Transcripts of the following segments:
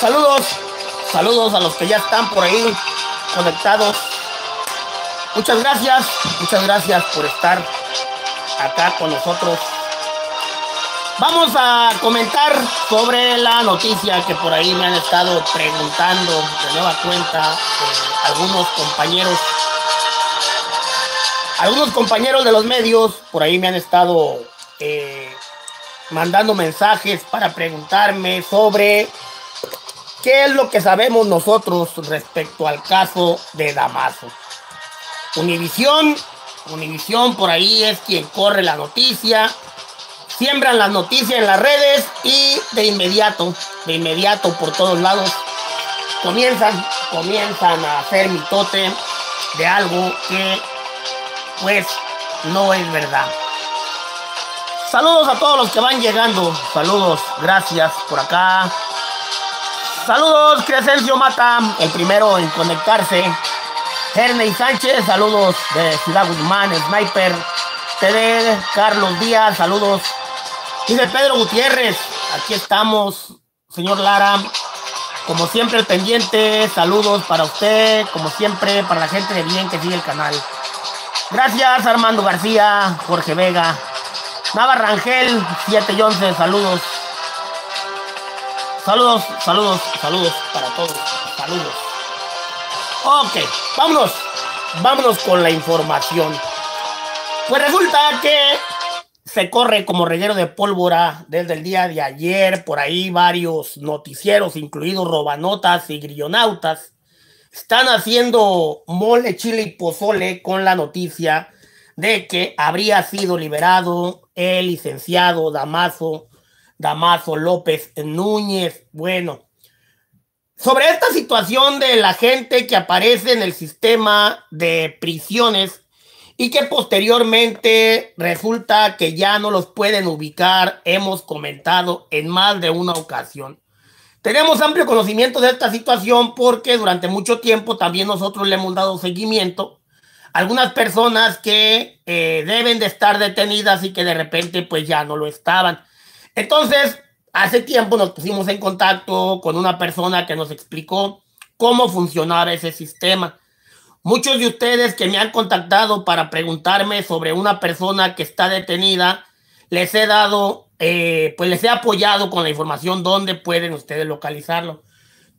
Saludos, saludos a los que ya están por ahí conectados. Muchas gracias, muchas gracias por estar acá con nosotros. Vamos a comentar sobre la noticia que por ahí me han estado preguntando de nueva cuenta eh, algunos compañeros. Algunos compañeros de los medios por ahí me han estado eh, mandando mensajes para preguntarme sobre ¿Qué es lo que sabemos nosotros respecto al caso de Damaso? Univisión, Univisión por ahí es quien corre la noticia, siembran la noticia en las redes y de inmediato, de inmediato por todos lados, comienzan, comienzan a hacer mitote de algo que pues no es verdad. Saludos a todos los que van llegando, saludos, gracias por acá. Saludos, Crescencio Mata, el primero en conectarse. Herney Sánchez, saludos de Ciudad Guzmán, Sniper. TD, Carlos Díaz, saludos. de Pedro Gutiérrez, aquí estamos, señor Lara. Como siempre, el pendiente, saludos para usted, como siempre, para la gente de bien que sigue el canal. Gracias, Armando García, Jorge Vega, Navarrangel, Rangel, 7 y 11, saludos. Saludos, saludos, saludos para todos. Saludos. Ok, vámonos. Vámonos con la información. Pues resulta que se corre como reguero de pólvora desde el día de ayer. Por ahí varios noticieros, incluidos robanotas y grillonautas, están haciendo mole, chile y pozole con la noticia de que habría sido liberado el licenciado Damaso Damaso López Núñez. Bueno, sobre esta situación de la gente que aparece en el sistema de prisiones y que posteriormente resulta que ya no los pueden ubicar, hemos comentado en más de una ocasión. Tenemos amplio conocimiento de esta situación porque durante mucho tiempo también nosotros le hemos dado seguimiento. Algunas personas que eh, deben de estar detenidas y que de repente pues ya no lo estaban. Entonces, hace tiempo nos pusimos en contacto con una persona que nos explicó cómo funcionaba ese sistema. Muchos de ustedes que me han contactado para preguntarme sobre una persona que está detenida, les he dado, eh, pues les he apoyado con la información donde pueden ustedes localizarlo.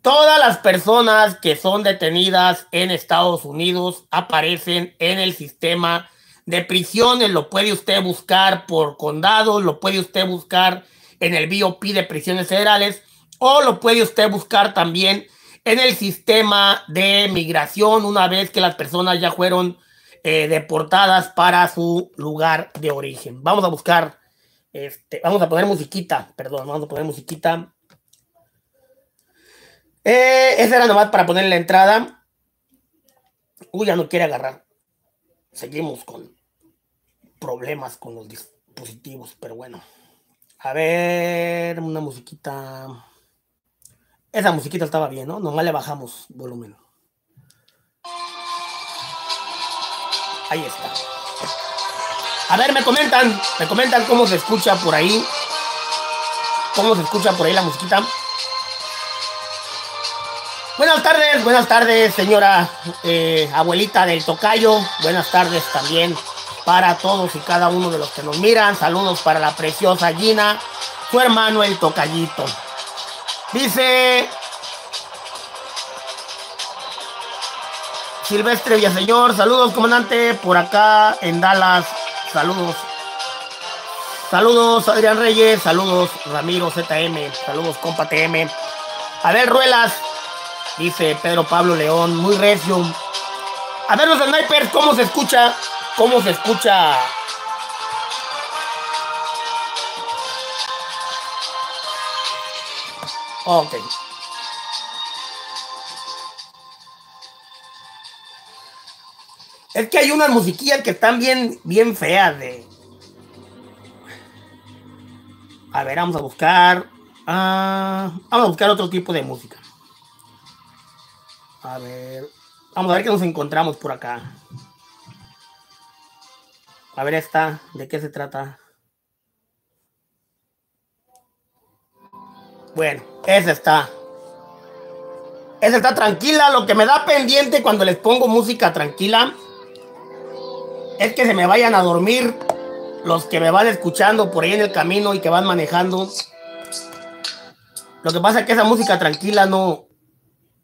Todas las personas que son detenidas en Estados Unidos aparecen en el sistema de prisiones, lo puede usted buscar por condado, lo puede usted buscar en el BOP de prisiones federales o lo puede usted buscar también en el sistema de migración una vez que las personas ya fueron eh, deportadas para su lugar de origen. Vamos a buscar, este, vamos a poner musiquita, perdón, vamos a poner musiquita. Eh, esa era nomás para poner la entrada. Uy, ya no quiere agarrar. Seguimos con problemas con los dispositivos, pero bueno. A ver, una musiquita. Esa musiquita estaba bien, ¿no? Nomás le bajamos volumen. Ahí está. A ver, me comentan, me comentan cómo se escucha por ahí. Cómo se escucha por ahí la musiquita. Buenas tardes, buenas tardes, señora eh, abuelita del tocayo. Buenas tardes también para todos y cada uno de los que nos miran. Saludos para la preciosa Gina, su hermano el tocallito. Dice Silvestre Villaseñor, saludos comandante por acá en Dallas, saludos. Saludos Adrián Reyes, saludos Ramiro ZM, saludos compa TM. ver Ruelas, dice Pedro Pablo León, muy recio. A ver los snipers, ¿cómo se escucha? cómo se escucha Ok. Es que hay unas musiquillas que están bien, bien feas de. A ver, vamos a buscar. Ah, vamos a buscar otro tipo de música. A ver. Vamos a ver qué nos encontramos por acá. A ver esta, ¿de qué se trata? Bueno, esa está. Esa está tranquila. Lo que me da pendiente cuando les pongo música tranquila es que se me vayan a dormir los que me van escuchando por ahí en el camino y que van manejando. Lo que pasa es que esa música tranquila no,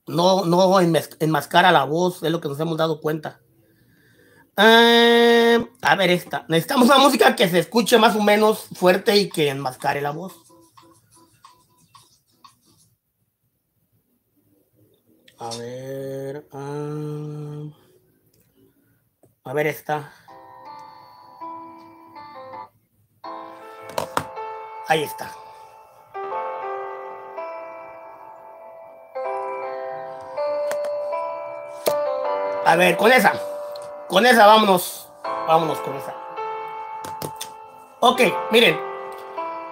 no, no enmascara la voz, es lo que nos hemos dado cuenta. Em, a ver, esta. Necesitamos una música que se escuche más o menos fuerte y que enmascare la voz. A ver. a ver, esta. Ahí está. A ver, con esa. Con esa vámonos. Vámonos con esa. Ok, miren.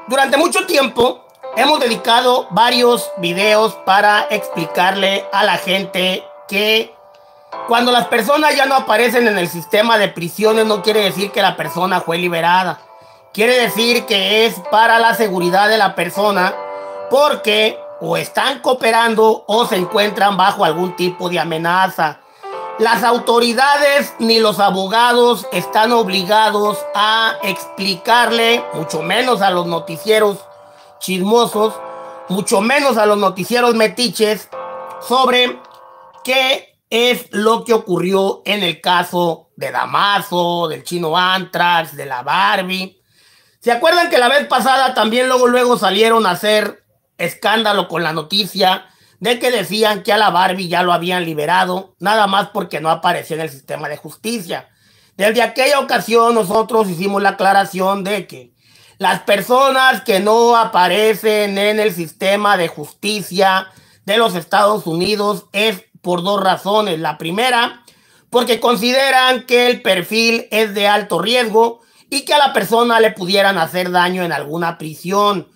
Durante mucho tiempo hemos dedicado varios videos para explicarle a la gente que cuando las personas ya no aparecen en el sistema de prisiones no quiere decir que la persona fue liberada. Quiere decir que es para la seguridad de la persona porque o están cooperando o se encuentran bajo algún tipo de amenaza. Las autoridades ni los abogados están obligados a explicarle, mucho menos a los noticieros chismosos, mucho menos a los noticieros metiches, sobre qué es lo que ocurrió en el caso de Damaso, del chino Antrax, de la Barbie. ¿Se acuerdan que la vez pasada también luego luego salieron a hacer escándalo con la noticia de que decían que a la Barbie ya lo habían liberado, nada más porque no aparecía en el sistema de justicia. Desde aquella ocasión nosotros hicimos la aclaración de que las personas que no aparecen en el sistema de justicia de los Estados Unidos es por dos razones. La primera, porque consideran que el perfil es de alto riesgo y que a la persona le pudieran hacer daño en alguna prisión.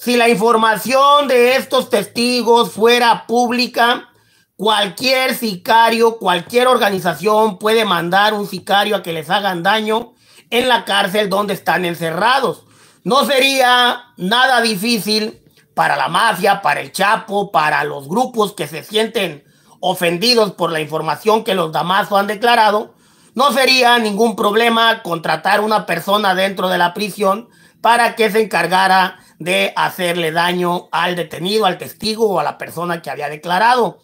Si la información de estos testigos fuera pública, cualquier sicario, cualquier organización puede mandar un sicario a que les hagan daño en la cárcel donde están encerrados. No sería nada difícil para la mafia, para el Chapo, para los grupos que se sienten ofendidos por la información que los Damaso han declarado, no sería ningún problema contratar una persona dentro de la prisión para que se encargara de hacerle daño al detenido, al testigo o a la persona que había declarado.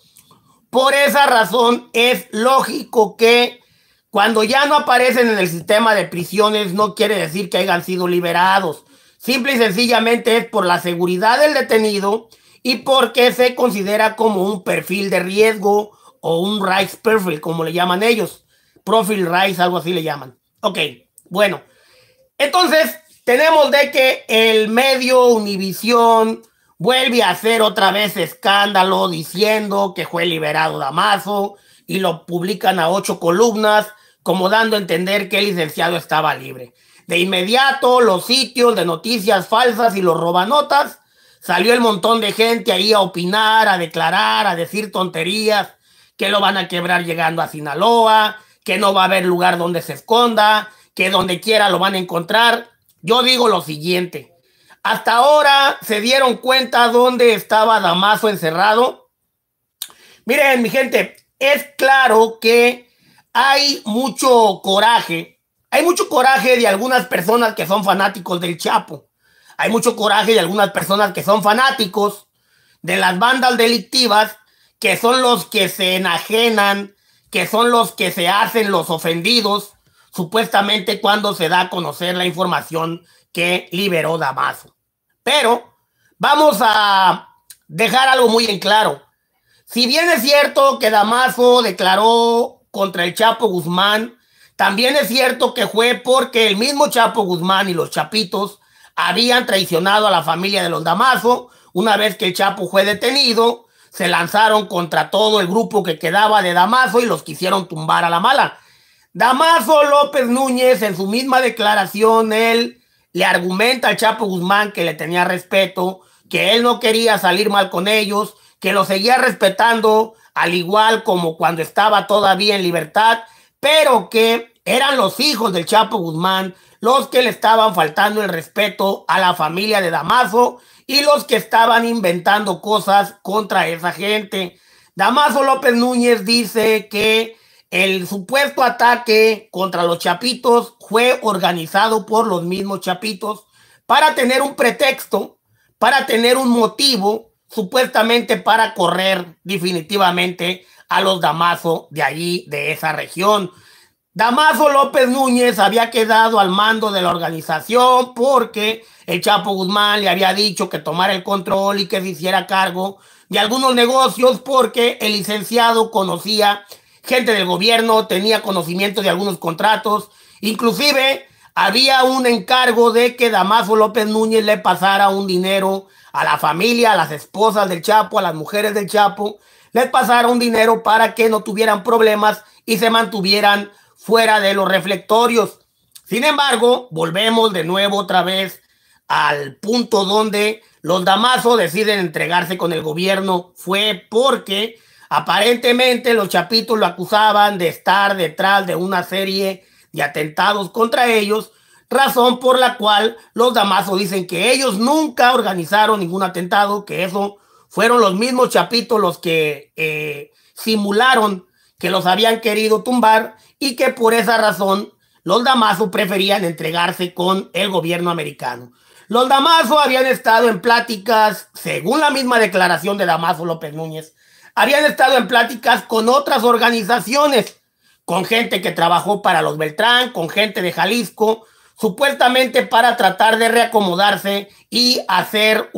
Por esa razón es lógico que cuando ya no aparecen en el sistema de prisiones no quiere decir que hayan sido liberados. Simple y sencillamente es por la seguridad del detenido y porque se considera como un perfil de riesgo o un rice perfil, como le llaman ellos. Profil rice algo así le llaman. Ok, bueno. Entonces, tenemos de que el medio Univisión vuelve a hacer otra vez escándalo diciendo que fue liberado Damaso y lo publican a ocho columnas, como dando a entender que el licenciado estaba libre. De inmediato, los sitios de noticias falsas y los robanotas salió el montón de gente ahí a opinar, a declarar, a decir tonterías, que lo van a quebrar llegando a Sinaloa, que no va a haber lugar donde se esconda, que donde quiera lo van a encontrar. Yo digo lo siguiente. Hasta ahora se dieron cuenta dónde estaba Damaso encerrado. Miren, mi gente, es claro que hay mucho coraje. Hay mucho coraje de algunas personas que son fanáticos del Chapo. Hay mucho coraje de algunas personas que son fanáticos de las bandas delictivas, que son los que se enajenan, que son los que se hacen los ofendidos, supuestamente cuando se da a conocer la información que liberó Damaso. Pero vamos a dejar algo muy en claro. Si bien es cierto que Damaso declaró contra el Chapo Guzmán, también es cierto que fue porque el mismo Chapo Guzmán y los Chapitos habían traicionado a la familia de los Damaso. Una vez que el Chapo fue detenido, se lanzaron contra todo el grupo que quedaba de Damaso y los quisieron tumbar a la mala. Damaso López Núñez, en su misma declaración, él le argumenta al Chapo Guzmán que le tenía respeto, que él no quería salir mal con ellos, que lo seguía respetando al igual como cuando estaba todavía en libertad, pero que eran los hijos del Chapo Guzmán los que le estaban faltando el respeto a la familia de Damaso y los que estaban inventando cosas contra esa gente. Damaso López Núñez dice que el supuesto ataque contra los chapitos fue organizado por los mismos chapitos para tener un pretexto, para tener un motivo, supuestamente para correr definitivamente a los Damaso de allí, de esa región. Damaso López Núñez había quedado al mando de la organización porque el Chapo Guzmán le había dicho que tomara el control y que se hiciera cargo de algunos negocios porque el licenciado conocía gente del gobierno tenía conocimiento de algunos contratos. Inclusive había un encargo de que Damaso López Núñez le pasara un dinero a la familia, a las esposas del Chapo, a las mujeres del Chapo, les pasara un dinero para que no tuvieran problemas y se mantuvieran fuera de los reflectorios. Sin embargo, volvemos de nuevo otra vez al punto donde los Damaso deciden entregarse con el gobierno. Fue porque Aparentemente los chapitos lo acusaban de estar detrás de una serie de atentados contra ellos, razón por la cual los Damaso dicen que ellos nunca organizaron ningún atentado, que eso fueron los mismos chapitos los que eh, simularon que los habían querido tumbar y que por esa razón los Damaso preferían entregarse con el gobierno americano. Los Damaso habían estado en pláticas, según la misma declaración de Damaso López Núñez, habían estado en pláticas con otras organizaciones, con gente que trabajó para los Beltrán, con gente de Jalisco, supuestamente para tratar de reacomodarse y hacer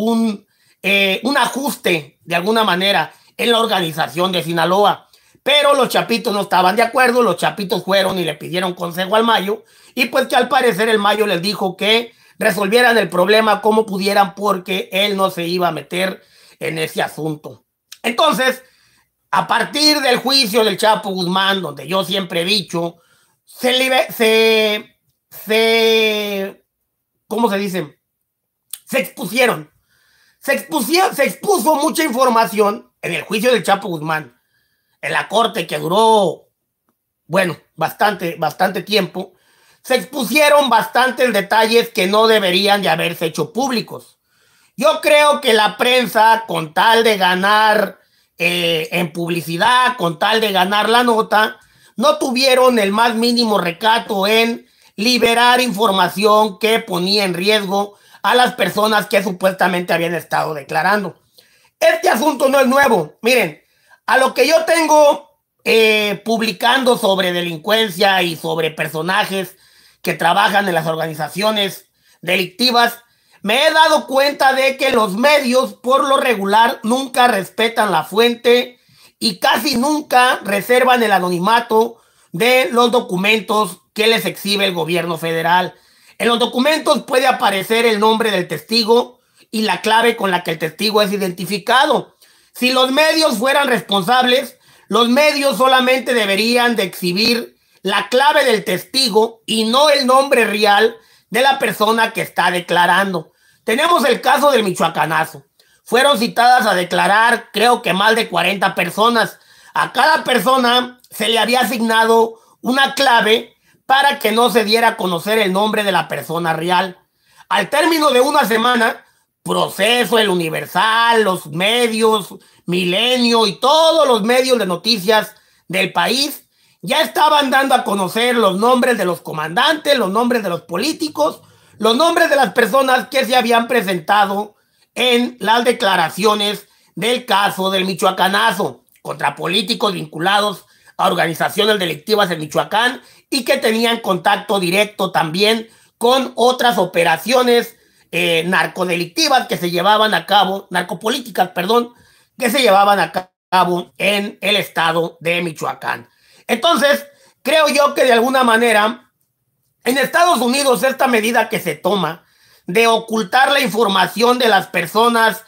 eh, un, ajuste de alguna manera en la organización de Sinaloa. Pero los chapitos no estaban de acuerdo, los chapitos fueron y le pidieron consejo al Mayo y pues que al parecer el Mayo les dijo que resolvieran el problema como pudieran porque él no se iba a meter en ese asunto. Entonces, a partir del juicio del Chapo Guzmán, donde yo siempre he dicho, se, se, se, se dice? Se expusieron. Se, expusieron, se expuso mucha información en el juicio del Chapo Guzmán, en la corte que duró, bueno, bastante, bastante tiempo. Se expusieron bastantes detalles que no deberían de haberse hecho públicos. Yo creo que la prensa, con tal de ganar eh, en publicidad, con tal de ganar la nota, no tuvieron el más mínimo recato en liberar información que ponía en riesgo a las personas que supuestamente habían estado declarando. Este asunto no es nuevo. Miren, a lo que yo tengo eh, publicando sobre delincuencia y sobre personajes que trabajan en las organizaciones delictivas, me he dado cuenta de que los medios por lo regular nunca respetan la fuente y casi nunca reservan el anonimato de los documentos que les exhibe el gobierno federal. En los documentos puede aparecer el nombre del testigo y la clave con la que el testigo es identificado. Si los medios fueran responsables, los medios solamente deberían de exhibir la clave del testigo y no el nombre real de la persona que está declarando. Tenemos el caso del michoacanazo. Fueron citadas a declarar, creo que más de 40 personas. A cada persona se le había asignado una clave para que no se diera a conocer el nombre de la persona real. Al término de una semana, proceso, el universal, los medios, milenio y todos los medios de noticias del país ya estaban dando a conocer los nombres de los comandantes, los nombres de los políticos, los nombres de las personas que se habían presentado en las declaraciones del caso del Michoacanazo contra políticos vinculados a organizaciones delictivas en Michoacán y que tenían contacto directo también con otras operaciones eh, narcodelictivas que se llevaban a cabo, narcopolíticas, perdón, que se llevaban a cabo en el estado de Michoacán. Entonces, creo yo que de alguna manera, en Estados Unidos esta medida que se toma de ocultar la información de las personas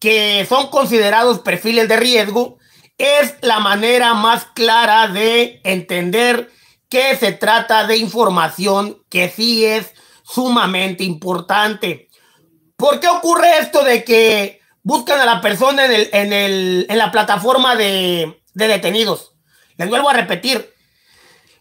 que son considerados perfiles de riesgo es la manera más clara de entender que se trata de información que sí es sumamente importante. ¿Por qué ocurre esto de que buscan a la persona en, el, en, el, en la plataforma de, de detenidos? Les vuelvo a repetir.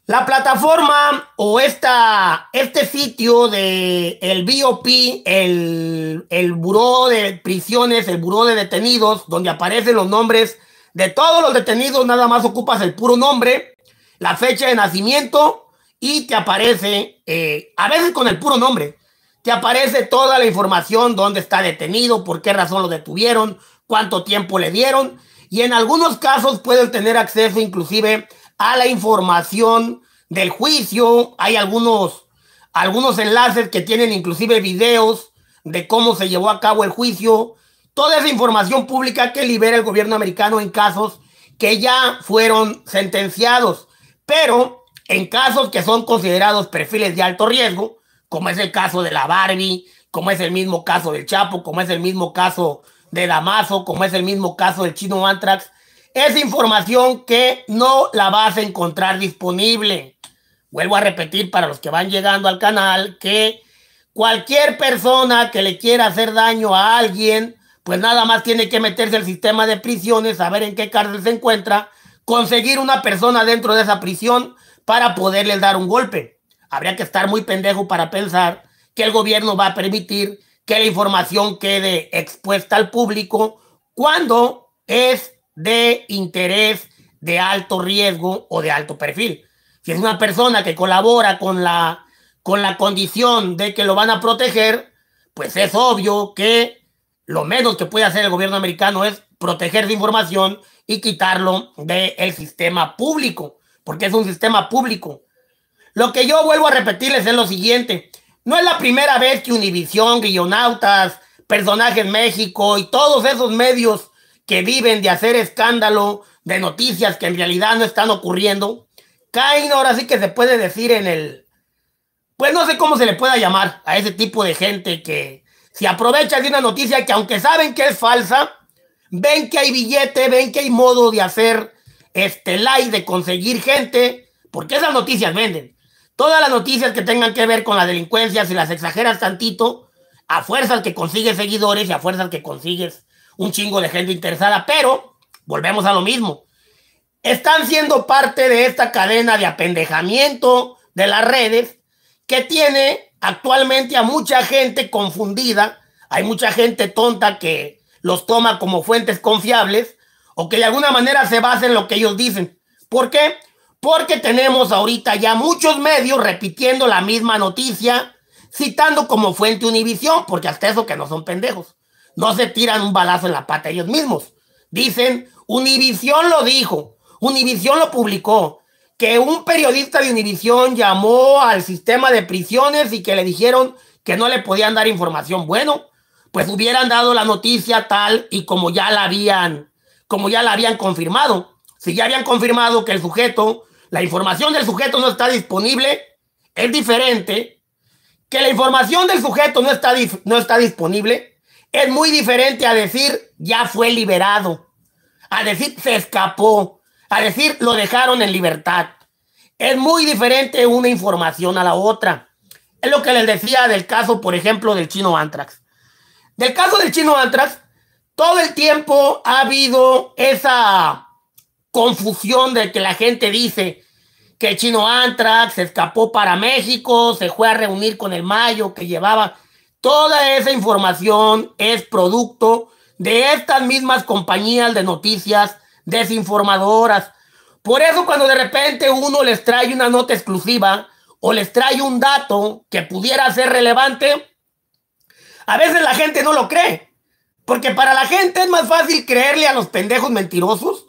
La plataforma o esta, este sitio de el BOP, el, el Buró de Prisiones, el Buró de Detenidos, donde aparecen los nombres de todos los detenidos, nada más ocupas el puro nombre, la fecha de nacimiento y te aparece, eh, a veces con el puro nombre, te aparece toda la información, dónde está detenido, por qué razón lo detuvieron, cuánto tiempo le dieron y en algunos casos pueden tener acceso inclusive a la información del juicio. Hay algunos, algunos enlaces que tienen inclusive videos de cómo se llevó a cabo el juicio. Toda esa información pública que libera el gobierno americano en casos que ya fueron sentenciados, pero en casos que son considerados perfiles de alto riesgo, como es el caso de la Barbie, como es el mismo caso del Chapo, como es el mismo caso de Damaso, como es el mismo caso del chino Antrax, es información que no la vas a encontrar disponible. Vuelvo a repetir para los que van llegando al canal que cualquier persona que le quiera hacer daño a alguien, pues nada más tiene que meterse al sistema de prisiones, saber en qué cárcel se encuentra, conseguir una persona dentro de esa prisión para poderles dar un golpe. Habría que estar muy pendejo para pensar que el gobierno va a permitir que la información quede expuesta al público cuando es de interés de alto riesgo o de alto perfil. Si es una persona que colabora con la, con la condición de que lo van a proteger, pues es obvio que lo menos que puede hacer el gobierno americano es proteger su información y quitarlo del el sistema público, porque es un sistema público. Lo que yo vuelvo a repetirles es lo siguiente. No es la primera vez que Univisión, Guillonautas, Personajes México y todos esos medios que viven de hacer escándalo de noticias que en realidad no están ocurriendo, caen ahora sí que se puede decir en el... Pues no sé cómo se le pueda llamar a ese tipo de gente que se aprovecha de una noticia que aunque saben que es falsa, ven que hay billete, ven que hay modo de hacer este like, de conseguir gente, porque esas noticias venden. Todas las noticias que tengan que ver con la delincuencia, si las exageras tantito, a fuerzas que consigues seguidores y a fuerzas que consigues un chingo de gente interesada, pero volvemos a lo mismo. Están siendo parte de esta cadena de apendejamiento de las redes que tiene actualmente a mucha gente confundida, hay mucha gente tonta que los toma como fuentes confiables o que de alguna manera se basa en lo que ellos dicen. ¿Por qué? Porque tenemos ahorita ya muchos medios repitiendo la misma noticia, citando como fuente Univisión, porque hasta eso que no son pendejos. No se tiran un balazo en la pata ellos mismos. Dicen, Univisión lo dijo, Univisión lo publicó, que un periodista de Univisión llamó al sistema de prisiones y que le dijeron que no le podían dar información. Bueno, pues hubieran dado la noticia tal y como ya la habían, como ya la habían confirmado. Si ya habían confirmado que el sujeto la información del sujeto no está disponible es diferente. Que la información del sujeto no está, no está disponible es muy diferente a decir ya fue liberado, a decir se escapó, a decir lo dejaron en libertad. Es muy diferente una información a la otra. Es lo que les decía del caso, por ejemplo, del chino Antrax. Del caso del chino Antrax, todo el tiempo ha habido esa confusión de que la gente dice que chino Antrax se escapó para México, se fue a reunir con el Mayo que llevaba. Toda esa información es producto de estas mismas compañías de noticias desinformadoras. Por eso cuando de repente uno les trae una nota exclusiva o les trae un dato que pudiera ser relevante, a veces la gente no lo cree. Porque para la gente es más fácil creerle a los pendejos mentirosos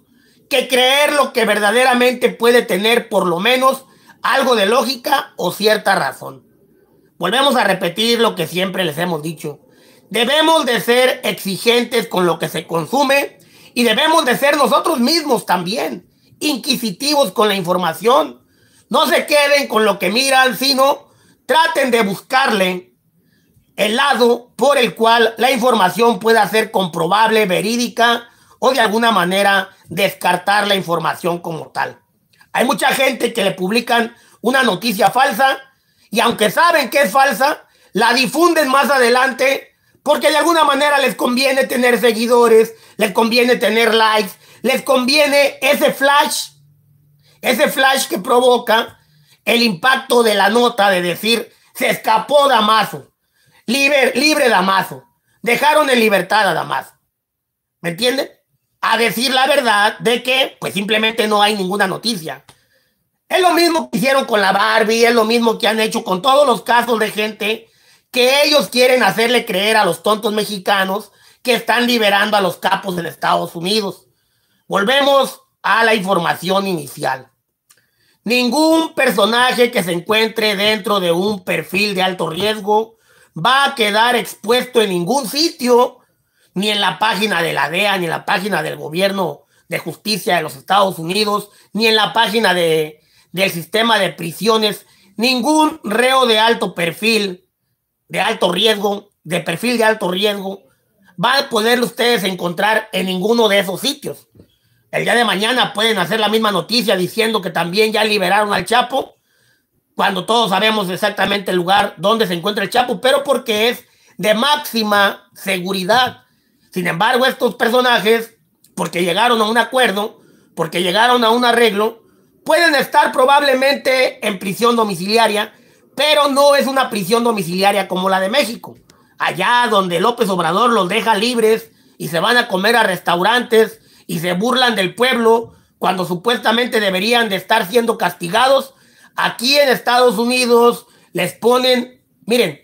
que creer lo que verdaderamente puede tener por lo menos algo de lógica o cierta razón. Volvemos a repetir lo que siempre les hemos dicho. Debemos de ser exigentes con lo que se consume y debemos de ser nosotros mismos también inquisitivos con la información. No se queden con lo que miran, sino traten de buscarle el lado por el cual la información pueda ser comprobable, verídica o de alguna manera descartar la información como tal. Hay mucha gente que le publican una noticia falsa y aunque saben que es falsa, la difunden más adelante porque de alguna manera les conviene tener seguidores, les conviene tener likes, les conviene ese flash, ese flash que provoca el impacto de la nota de decir, se escapó Damaso, libre, libre Damaso, dejaron en libertad a Damaso. ¿Me entienden? a decir la verdad de que pues simplemente no hay ninguna noticia. Es lo mismo que hicieron con la Barbie, es lo mismo que han hecho con todos los casos de gente que ellos quieren hacerle creer a los tontos mexicanos que están liberando a los capos de Estados Unidos. Volvemos a la información inicial. Ningún personaje que se encuentre dentro de un perfil de alto riesgo va a quedar expuesto en ningún sitio ni en la página de la DEA, ni en la página del gobierno de justicia de los Estados Unidos, ni en la página de, del sistema de prisiones, ningún reo de alto perfil, de alto riesgo, de perfil de alto riesgo, va a poder ustedes encontrar en ninguno de esos sitios. El día de mañana pueden hacer la misma noticia diciendo que también ya liberaron al Chapo, cuando todos sabemos exactamente el lugar donde se encuentra el Chapo, pero porque es de máxima seguridad. Sin embargo, estos personajes, porque llegaron a un acuerdo, porque llegaron a un arreglo, pueden estar probablemente en prisión domiciliaria, pero no es una prisión domiciliaria como la de México. Allá donde López Obrador los deja libres y se van a comer a restaurantes y se burlan del pueblo cuando supuestamente deberían de estar siendo castigados, aquí en Estados Unidos les ponen, miren,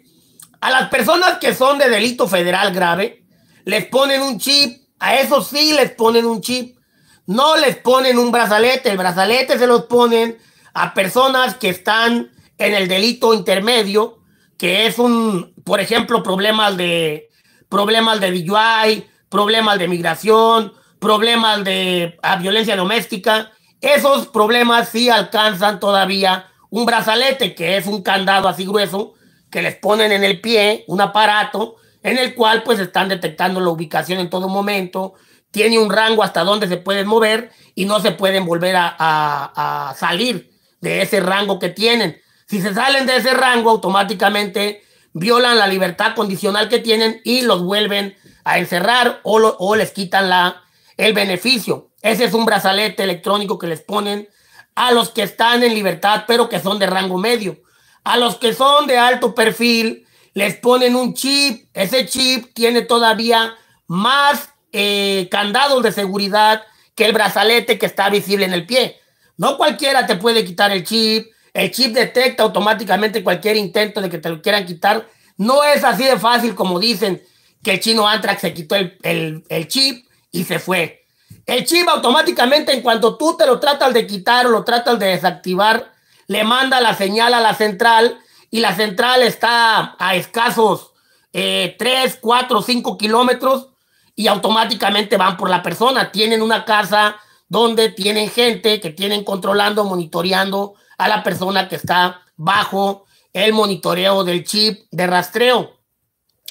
a las personas que son de delito federal grave, les ponen un chip, a esos sí les ponen un chip. No les ponen un brazalete, el brazalete se los ponen a personas que están en el delito intermedio, que es un, por ejemplo, problemas de problemas de DUI, problemas de migración, problemas de ah, violencia doméstica. Esos problemas sí alcanzan todavía un brazalete, que es un candado así grueso, que les ponen en el pie, un aparato, en el cual pues están detectando la ubicación en todo momento, tiene un rango hasta donde se pueden mover y no se pueden volver a, salir de ese rango que tienen. Si se salen de ese rango, automáticamente violan la libertad condicional que tienen y los vuelven a encerrar o, les quitan la, el beneficio. Ese es un brazalete electrónico que les ponen a los que están en libertad, pero que son de rango medio. A los que son de alto perfil, les ponen un chip, ese chip tiene todavía más eh, candados de seguridad que el brazalete que está visible en el pie. No cualquiera te puede quitar el chip, el chip detecta automáticamente cualquier intento de que te lo quieran quitar. No es así de fácil como dicen que el chino Antrax se quitó el, el chip y se fue. El chip automáticamente, en cuanto tú te lo tratas de quitar o lo tratas de desactivar, le manda la señal a la central y la central está a escasos eh, 3, 4, 5 kilómetros y automáticamente van por la persona. Tienen una casa donde tienen gente que tienen controlando, monitoreando a la persona que está bajo el monitoreo del chip de rastreo.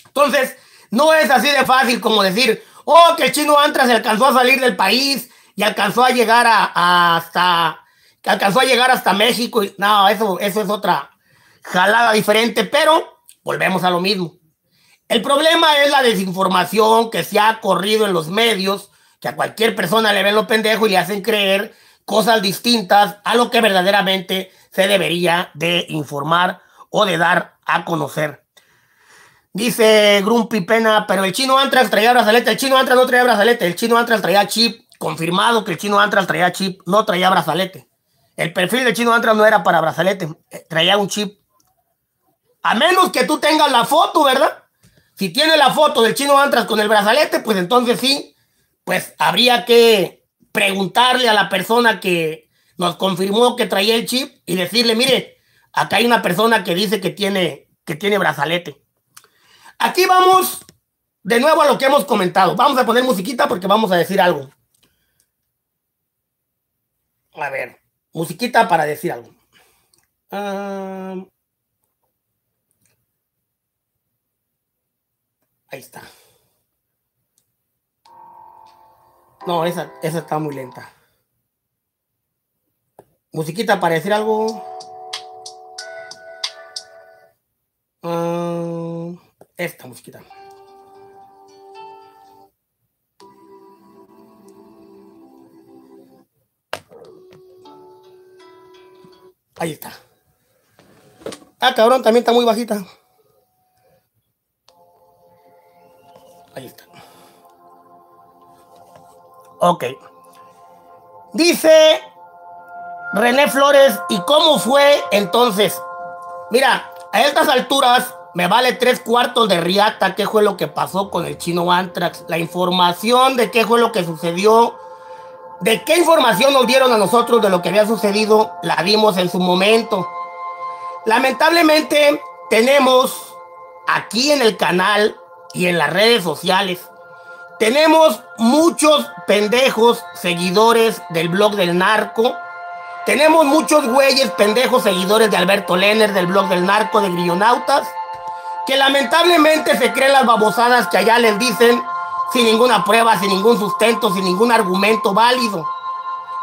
Entonces, no es así de fácil como decir, oh, que el chino Antra se alcanzó a salir del país y alcanzó a llegar a, hasta, a llegar hasta México. no, eso, eso es otra, jalada diferente, pero volvemos a lo mismo. El problema es la desinformación que se ha corrido en los medios, que a cualquier persona le ven lo pendejo y le hacen creer cosas distintas a lo que verdaderamente se debería de informar o de dar a conocer. Dice Grumpy Pena, pero el chino Antras traía brazalete, el chino Antras no traía brazalete, el chino Antras traía chip, confirmado que el chino Antras traía chip, no traía brazalete. El perfil del chino Antras no era para brazalete, eh, traía un chip a menos que tú tengas la foto, ¿verdad? Si tiene la foto del chino Antras con el brazalete, pues entonces sí, pues habría que preguntarle a la persona que nos confirmó que traía el chip y decirle, mire, acá hay una persona que dice que tiene, que tiene brazalete. Aquí vamos de nuevo a lo que hemos comentado. Vamos a poner musiquita porque vamos a decir algo. A ver, musiquita para decir algo. Ah, Ahí está. No, esa, esa está muy lenta. Musiquita para decir algo. Ah, esta musiquita. Ahí está. Ah, cabrón, también está muy bajita. Ok. Dice René Flores, ¿y cómo fue entonces? Mira, a estas alturas me vale tres cuartos de riata qué fue lo que pasó con el chino Antrax, la información de qué fue lo que sucedió, de qué información nos dieron a nosotros de lo que había sucedido, la dimos en su momento. Lamentablemente tenemos aquí en el canal y en las redes sociales. Tenemos muchos pendejos seguidores del blog del narco. Tenemos muchos güeyes pendejos seguidores de Alberto Lenner del blog del narco de Grillonautas. Que lamentablemente se creen las babosadas que allá les dicen sin ninguna prueba, sin ningún sustento, sin ningún argumento válido.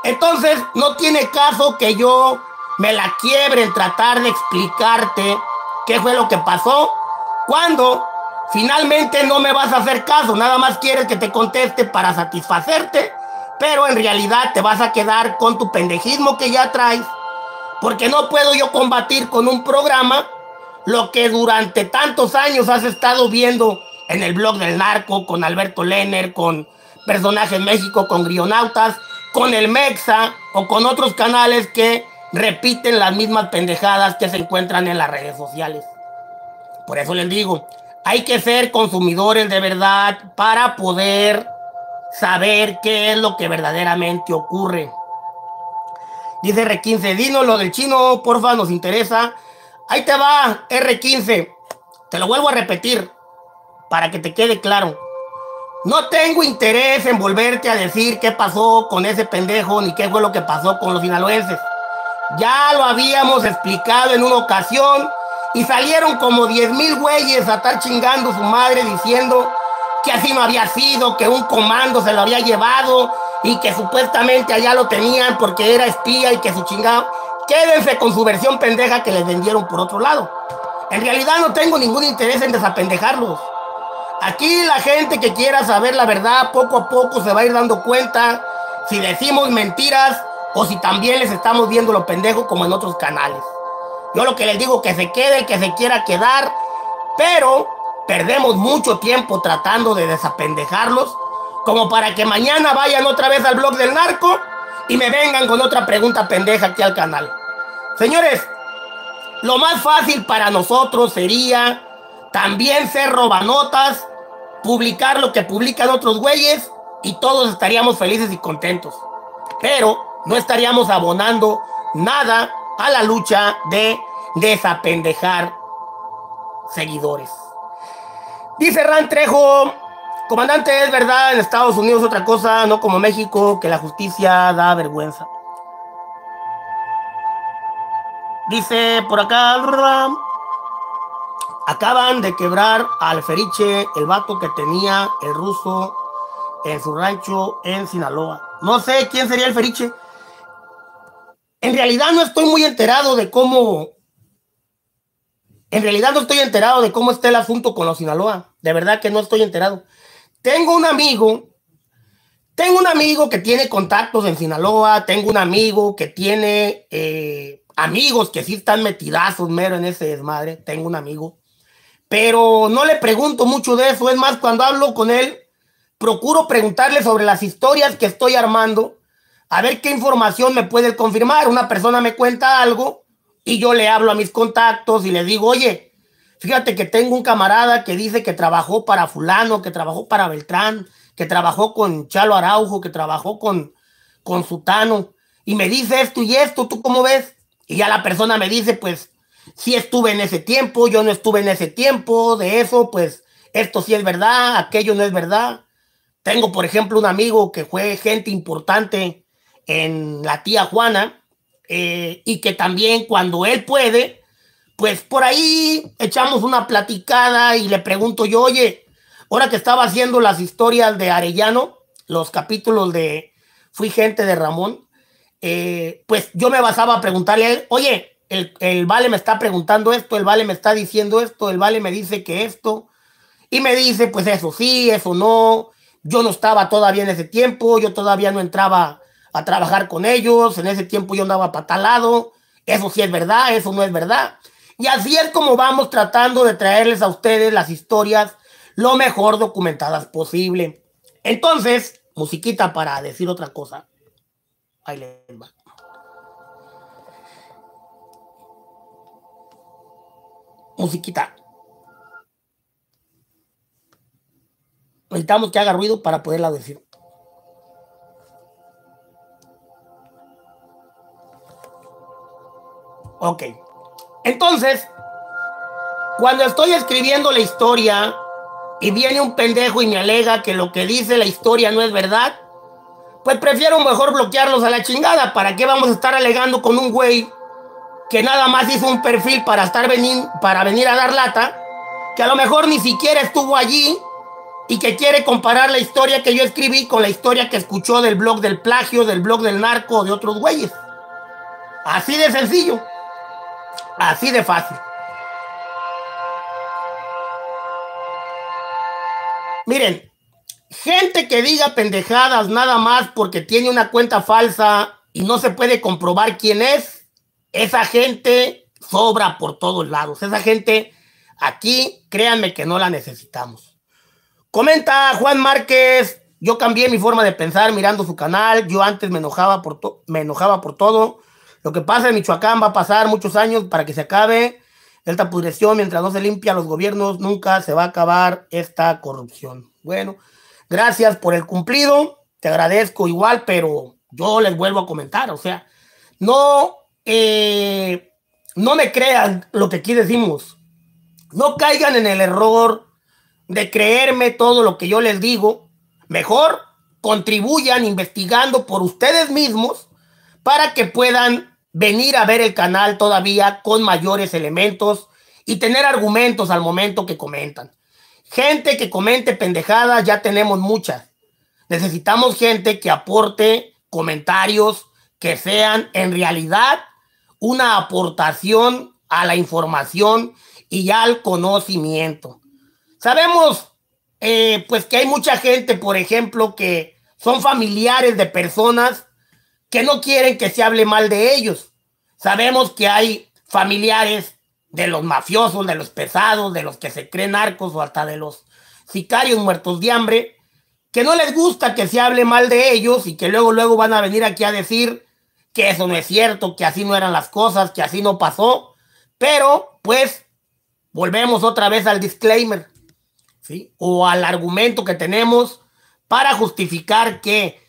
Entonces no tiene caso que yo me la quiebre en tratar de explicarte qué fue lo que pasó cuando Finalmente no me vas a hacer caso, nada más quieres que te conteste para satisfacerte, pero en realidad te vas a quedar con tu pendejismo que ya traes, porque no puedo yo combatir con un programa lo que durante tantos años has estado viendo en el blog del narco, con Alberto Lenner, con Personajes México, con Grionautas, con el Mexa o con otros canales que repiten las mismas pendejadas que se encuentran en las redes sociales. Por eso les digo, hay que ser consumidores de verdad para poder saber qué es lo que verdaderamente ocurre. Dice R15, dino lo del chino, porfa, nos interesa. Ahí te va, R15. Te lo vuelvo a repetir para que te quede claro. No tengo interés en volverte a decir qué pasó con ese pendejo ni qué fue lo que pasó con los sinaloenses. Ya lo habíamos explicado en una ocasión y salieron como 10 mil güeyes a estar chingando su madre diciendo que así no había sido, que un comando se lo había llevado y que supuestamente allá lo tenían porque era espía y que su chingado. Quédense con su versión pendeja que les vendieron por otro lado. En realidad no tengo ningún interés en desapendejarlos. Aquí la gente que quiera saber la verdad poco a poco se va a ir dando cuenta si decimos mentiras o si también les estamos viendo lo pendejo como en otros canales. Yo lo que les digo, que se quede que se quiera quedar, pero perdemos mucho tiempo tratando de desapendejarlos, como para que mañana vayan otra vez al blog del narco y me vengan con otra pregunta pendeja aquí al canal. Señores, lo más fácil para nosotros sería también ser robanotas, publicar lo que publican otros güeyes y todos estaríamos felices y contentos. Pero no estaríamos abonando nada a la lucha de desapendejar seguidores. Dice Ran Trejo, comandante, es verdad, en Estados Unidos otra cosa, no como México, que la justicia da vergüenza. Dice por acá, acaban de quebrar al Feriche, el vato que tenía el ruso en su rancho en Sinaloa. No sé quién sería el Feriche en realidad no estoy muy enterado de cómo, en realidad no estoy enterado de cómo está el asunto con los Sinaloa. De verdad que no estoy enterado. Tengo un amigo, tengo un amigo que tiene contactos en Sinaloa, tengo un amigo que tiene eh, amigos que sí están metidazos mero en ese desmadre, tengo un amigo. Pero no le pregunto mucho de eso, es más, cuando hablo con él, procuro preguntarle sobre las historias que estoy armando a ver qué información me puede confirmar. Una persona me cuenta algo y yo le hablo a mis contactos y le digo, oye, fíjate que tengo un camarada que dice que trabajó para fulano, que trabajó para Beltrán, que trabajó con Chalo Araujo, que trabajó con, con Sutano, y me dice esto y esto, ¿tú cómo ves? Y ya la persona me dice, pues, sí estuve en ese tiempo, yo no estuve en ese tiempo, de eso, pues, esto sí es verdad, aquello no es verdad. Tengo, por ejemplo, un amigo que fue gente importante en la tía Juana eh, y que también cuando él puede, pues por ahí echamos una platicada y le pregunto yo, oye, ahora que estaba haciendo las historias de Arellano, los capítulos de Fui gente de Ramón, eh, pues yo me basaba a preguntarle oye, el, el vale me está preguntando esto, el vale me está diciendo esto, el vale me dice que esto, y me dice, pues eso sí, eso no, yo no estaba todavía en ese tiempo, yo todavía no entraba trabajar con ellos, en ese tiempo yo andaba patalado, eso sí es verdad, eso no es verdad. Y así es como vamos tratando de traerles a ustedes las historias lo mejor documentadas posible. Entonces, musiquita para decir otra cosa. Ahí Musiquita. Necesitamos que haga ruido para poderla decir. Ok. Entonces, cuando estoy escribiendo la historia y viene un pendejo y me alega que lo que dice la historia no es verdad, pues prefiero mejor bloquearlos a la chingada. ¿Para qué vamos a estar alegando con un güey que nada más hizo un perfil para, estar venir, para venir a dar lata, que a lo mejor ni siquiera estuvo allí y que quiere comparar la historia que yo escribí con la historia que escuchó del blog del plagio, del blog del narco, de otros güeyes? Así de sencillo. Así de fácil. Miren, gente que diga pendejadas nada más porque tiene una cuenta falsa y no se puede comprobar quién es, esa gente sobra por todos lados. Esa gente aquí, créanme que no la necesitamos. Comenta Juan Márquez, yo cambié mi forma de pensar mirando su canal, yo antes me enojaba por, me enojaba por todo lo que pasa en Michoacán va a pasar muchos años para que se acabe esta pudreción. Mientras no se limpia los gobiernos, nunca se va a acabar esta corrupción. Bueno, gracias por el cumplido. Te agradezco igual, pero yo les vuelvo a comentar. O sea, no, eh, no me crean lo que aquí decimos. No caigan en el error de creerme todo lo que yo les digo. Mejor contribuyan investigando por ustedes mismos para que puedan venir a ver el canal todavía con mayores elementos y tener argumentos al momento que comentan. Gente que comente pendejadas, ya tenemos muchas. Necesitamos gente que aporte comentarios que sean en realidad una aportación a la información y al conocimiento. Sabemos, eh, pues, que hay mucha gente, por ejemplo, que son familiares de personas que no quieren que se hable mal de ellos. Sabemos que hay familiares de los mafiosos, de los pesados, de los que se creen arcos o hasta de los sicarios muertos de hambre, que no les gusta que se hable mal de ellos y que luego, luego van a venir aquí a decir que eso no es cierto, que así no eran las cosas, que así no pasó. Pero, pues, volvemos otra vez al disclaimer, ¿sí? O al argumento que tenemos para justificar que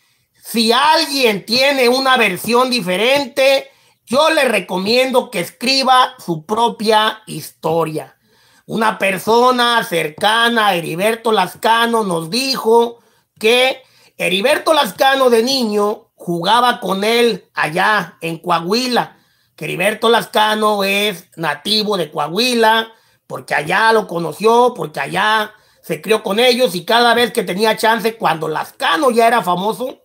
si alguien tiene una versión diferente, yo le recomiendo que escriba su propia historia. Una persona cercana a Heriberto Lascano nos dijo que Heriberto Lascano de niño jugaba con él allá en Coahuila. Que Heriberto Lascano es nativo de Coahuila, porque allá lo conoció, porque allá se crió con ellos y cada vez que tenía chance, cuando Lascano ya era famoso,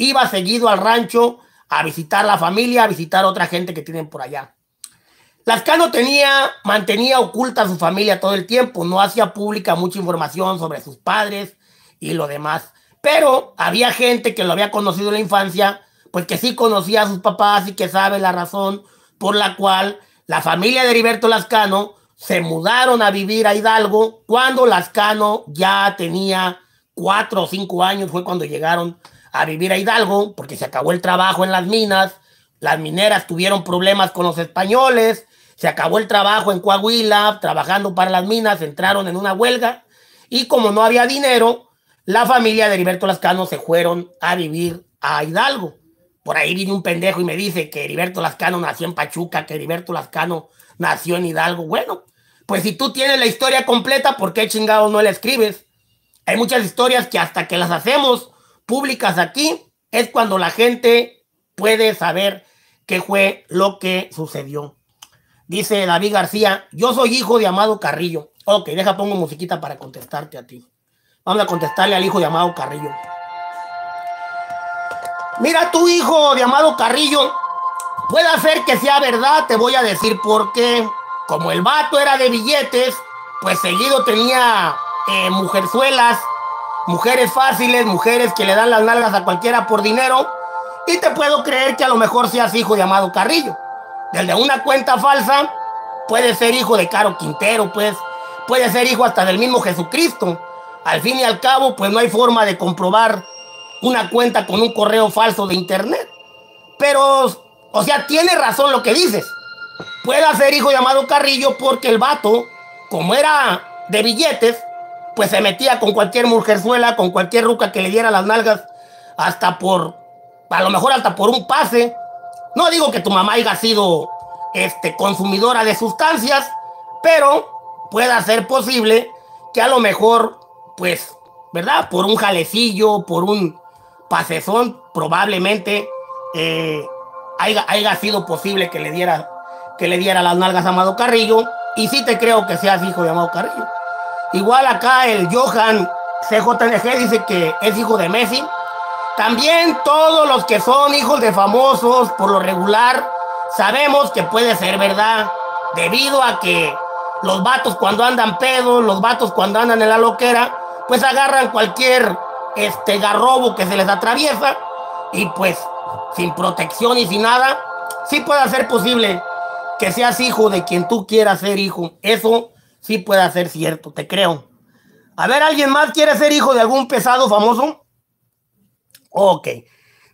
Iba seguido al rancho a visitar la familia, a visitar otra gente que tienen por allá. Lascano tenía, mantenía oculta su familia todo el tiempo, no hacía pública mucha información sobre sus padres y lo demás. Pero había gente que lo había conocido en la infancia, porque pues sí conocía a sus papás y que sabe la razón por la cual la familia de Heriberto Lascano se mudaron a vivir a Hidalgo cuando Lascano ya tenía cuatro o cinco años, fue cuando llegaron a vivir a Hidalgo porque se acabó el trabajo en las minas, las mineras tuvieron problemas con los españoles, se acabó el trabajo en Coahuila, trabajando para las minas, entraron en una huelga y como no había dinero, la familia de Heriberto Lascano se fueron a vivir a Hidalgo. Por ahí vino un pendejo y me dice que Heriberto Lascano nació en Pachuca, que Heriberto Lascano nació en Hidalgo. Bueno, pues si tú tienes la historia completa, ¿por qué chingados no la escribes? Hay muchas historias que hasta que las hacemos públicas aquí es cuando la gente puede saber qué fue lo que sucedió. Dice David García, yo soy hijo de Amado Carrillo. Ok, deja, pongo musiquita para contestarte a ti. Vamos a contestarle al hijo de Amado Carrillo. Mira, tu hijo de Amado Carrillo, puede hacer que sea verdad, te voy a decir por qué. Como el vato era de billetes, pues seguido tenía eh, mujerzuelas mujeres fáciles, mujeres que le dan las nalgas a cualquiera por dinero. Y te puedo creer que a lo mejor seas hijo llamado Carrillo. Desde una cuenta falsa, puede ser hijo de Caro Quintero, pues, puede ser hijo hasta del mismo Jesucristo. Al fin y al cabo, pues no hay forma de comprobar una cuenta con un correo falso de internet. Pero, o sea, tiene razón lo que dices. Puede ser hijo llamado Carrillo porque el vato, como era de billetes, pues se metía con cualquier mujerzuela, con cualquier ruca que le diera las nalgas, hasta por, a lo mejor hasta por un pase. No digo que tu mamá haya sido este, consumidora de sustancias, pero pueda ser posible que a lo mejor, pues, ¿verdad? Por un jalecillo, por un pasezón, probablemente eh, haya, sido posible que le diera que le diera las nalgas a Amado Carrillo. Y sí te creo que seas hijo de Amado Carrillo. Igual acá el Johan CJNG dice que es hijo de Messi. También todos los que son hijos de famosos, por lo regular, sabemos que puede ser verdad, debido a que los vatos cuando andan pedos, los vatos cuando andan en la loquera, pues agarran cualquier este garrobo que se les atraviesa y pues sin protección y sin nada, sí puede ser posible que seas hijo de quien tú quieras ser hijo. Eso sí puede ser cierto, te creo. A ver, ¿alguien más quiere ser hijo de algún pesado famoso? Ok.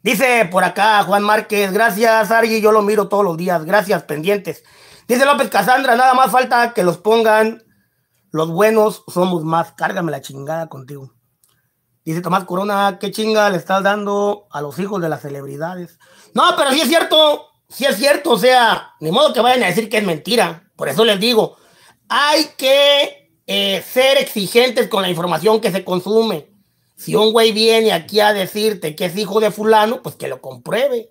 Dice por acá Juan Márquez, gracias Argy, yo lo miro todos los días, gracias pendientes. Dice López Casandra, nada más falta que los pongan, los buenos somos más, cárgame la chingada contigo. Dice Tomás Corona, qué chinga le estás dando a los hijos de las celebridades. No, pero sí es cierto, sí es cierto, o sea, ni modo que vayan a decir que es mentira, por eso les digo, hay que eh, ser exigentes con la información que se consume. Si un güey viene aquí a decirte que es hijo de fulano, pues que lo compruebe.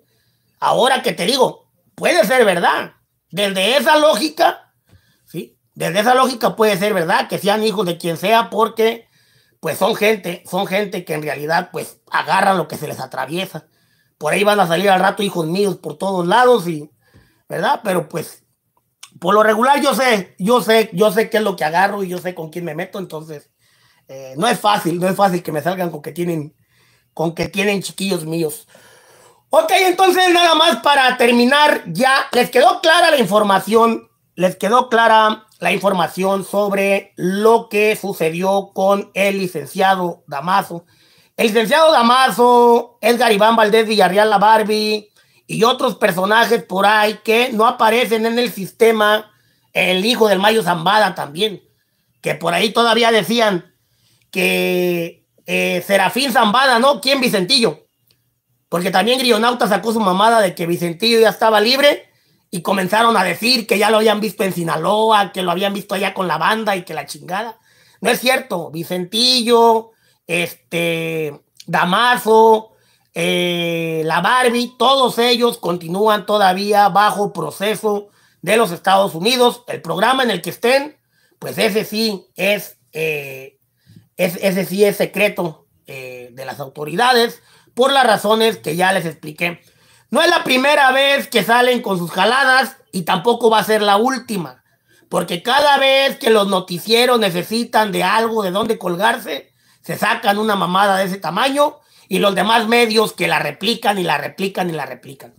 Ahora que te digo, puede ser verdad. Desde esa lógica, ¿sí? Desde esa lógica puede ser verdad que sean hijos de quien sea porque pues son gente, son gente que en realidad pues agarran lo que se les atraviesa. Por ahí van a salir al rato hijos míos por todos lados y, ¿verdad? Pero pues por lo regular yo sé, yo sé, yo sé qué es lo que agarro y yo sé con quién me meto, entonces eh, no es fácil, no es fácil que me salgan con que tienen, con que tienen chiquillos míos. Ok, entonces nada más para terminar, ya les quedó clara la información, les quedó clara la información sobre lo que sucedió con el licenciado Damaso. El licenciado Damaso Edgar Garibán Valdés Villarreal La Barbie y otros personajes por ahí que no aparecen en el sistema. El hijo del Mayo Zambada también, que por ahí todavía decían que eh, Serafín Zambada, ¿no? ¿Quién Vicentillo? Porque también Grionauta sacó su mamada de que Vicentillo ya estaba libre y comenzaron a decir que ya lo habían visto en Sinaloa, que lo habían visto allá con la banda y que la chingada. No es cierto, Vicentillo, este, Damaso, eh, la Barbie, todos ellos continúan todavía bajo proceso de los Estados Unidos. El programa en el que estén, pues ese sí es, eh, ese sí es secreto eh, de las autoridades por las razones que ya les expliqué. No es la primera vez que salen con sus jaladas y tampoco va a ser la última, porque cada vez que los noticieros necesitan de algo de dónde colgarse, se sacan una mamada de ese tamaño y los demás medios que la replican y la replican y la replican.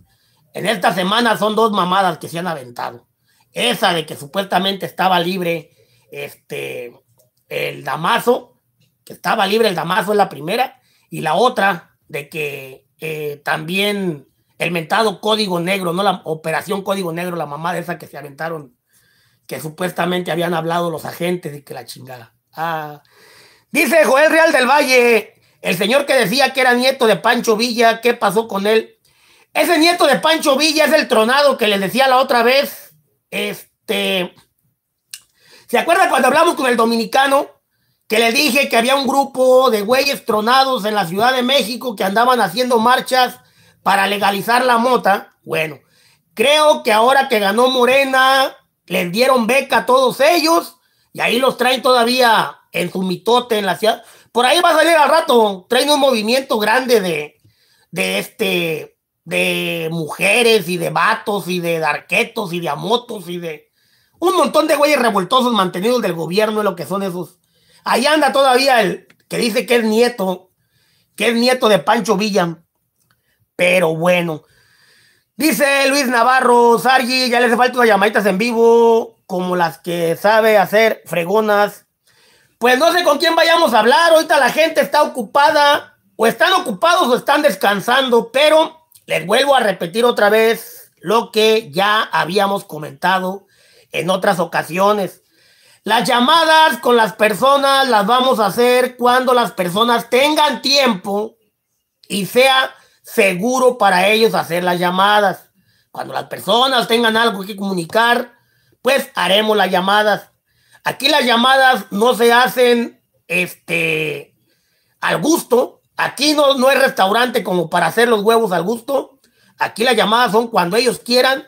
En esta semana son dos mamadas que se han aventado. Esa de que supuestamente estaba libre este, el Damaso, que estaba libre el Damaso es la primera, y la otra de que eh, también el mentado Código Negro, no la Operación Código Negro, la mamada esa que se aventaron, que supuestamente habían hablado los agentes y que la chingada. Ah. Dice Joel Real del Valle, el señor que decía que era nieto de Pancho Villa, ¿qué pasó con él? Ese nieto de Pancho Villa es el tronado que les decía la otra vez. Este. ¿Se acuerda cuando hablamos con el dominicano? Que le dije que había un grupo de güeyes tronados en la Ciudad de México que andaban haciendo marchas para legalizar la mota. Bueno, creo que ahora que ganó Morena, les dieron beca a todos ellos y ahí los traen todavía en su mitote en la ciudad. Por ahí va a salir al rato. Traen un movimiento grande de, de este, de mujeres y de vatos y de darquetos y de amotos y de un montón de güeyes revoltosos mantenidos del gobierno, lo que son esos. Ahí anda todavía el que dice que es nieto, que es nieto de Pancho Villa. Pero bueno. Dice Luis Navarro, Sargi, ya le hace falta unas llamaditas en vivo, como las que sabe hacer fregonas pues no sé con quién vayamos a hablar. Ahorita la gente está ocupada, o están ocupados o están descansando, pero les vuelvo a repetir otra vez lo que ya habíamos comentado en otras ocasiones. Las llamadas con las personas las vamos a hacer cuando las personas tengan tiempo y sea seguro para ellos hacer las llamadas. Cuando las personas tengan algo que comunicar, pues haremos las llamadas. Aquí las llamadas no se hacen este, al gusto. Aquí no, no es restaurante como para hacer los huevos al gusto. Aquí las llamadas son cuando ellos quieran,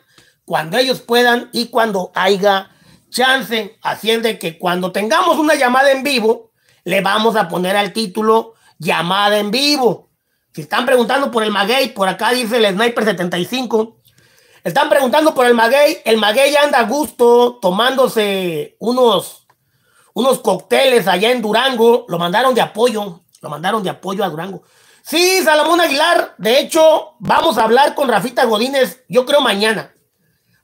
cuando ellos puedan y cuando haya chance. Así es de que cuando tengamos una llamada en vivo, le vamos a poner al título llamada en vivo. Si están preguntando por el Maguey, por acá dice el Sniper 75. Están preguntando por el maguey. El maguey anda a gusto tomándose unos, unos cócteles allá en Durango. Lo mandaron de apoyo. Lo mandaron de apoyo a Durango. Sí, Salomón Aguilar. De hecho, vamos a hablar con Rafita Godínez. Yo creo mañana.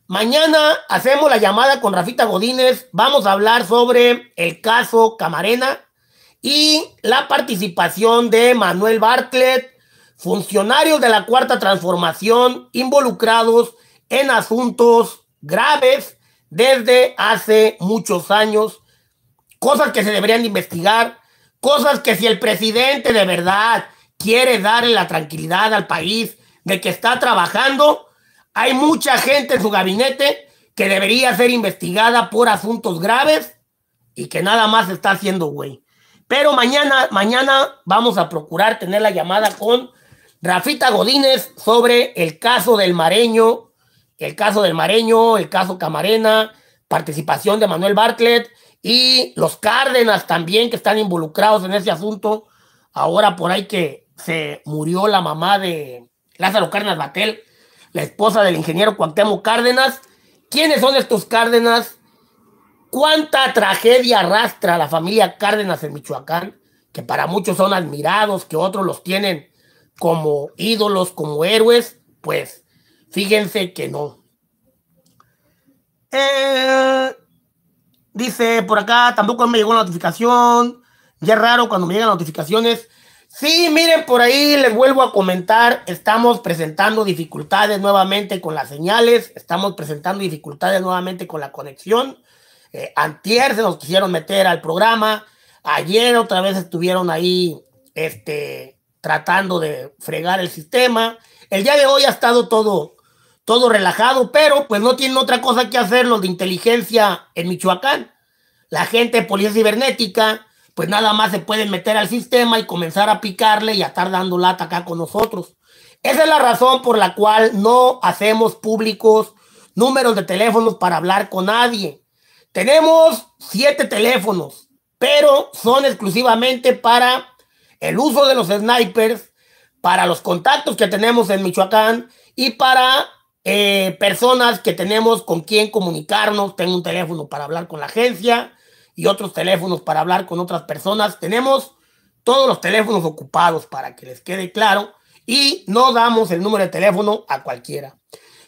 Mañana hacemos la llamada con Rafita Godínez. Vamos a hablar sobre el caso Camarena y la participación de Manuel Bartlett funcionarios de la cuarta transformación involucrados en asuntos graves desde hace muchos años, cosas que se deberían investigar, cosas que si el presidente de verdad quiere darle la tranquilidad al país de que está trabajando, hay mucha gente en su gabinete que debería ser investigada por asuntos graves y que nada más está haciendo, güey. Pero mañana, mañana vamos a procurar tener la llamada con Rafita Godínez sobre el caso del mareño el caso del Mareño, el caso Camarena, participación de Manuel Bartlett y los Cárdenas también que están involucrados en ese asunto. Ahora por ahí que se murió la mamá de Lázaro Cárdenas Batel, la esposa del ingeniero Cuauhtémoc Cárdenas. ¿Quiénes son estos Cárdenas? ¿Cuánta tragedia arrastra la familia Cárdenas en Michoacán? Que para muchos son admirados, que otros los tienen como ídolos, como héroes. Pues Fíjense que no. Eh, dice por acá, tampoco me llegó la notificación. Ya es raro cuando me llegan notificaciones. Sí, miren, por ahí les vuelvo a comentar, estamos presentando dificultades nuevamente con las señales, estamos presentando dificultades nuevamente con la conexión. Eh, antier se nos quisieron meter al programa, ayer otra vez estuvieron ahí este, tratando de fregar el sistema. El día de hoy ha estado todo, todo relajado, pero pues no tienen otra cosa que hacer los de inteligencia en Michoacán. La gente de policía cibernética, pues nada más se pueden meter al sistema y comenzar a picarle y a estar dando lata acá con nosotros. Esa es la razón por la cual no hacemos públicos números de teléfonos para hablar con nadie. Tenemos siete teléfonos, pero son exclusivamente para el uso de los snipers, para los contactos que tenemos en Michoacán y para eh, personas que tenemos con quien comunicarnos. Tengo un teléfono para hablar con la agencia y otros teléfonos para hablar con otras personas. Tenemos todos los teléfonos ocupados para que les quede claro y no damos el número de teléfono a cualquiera.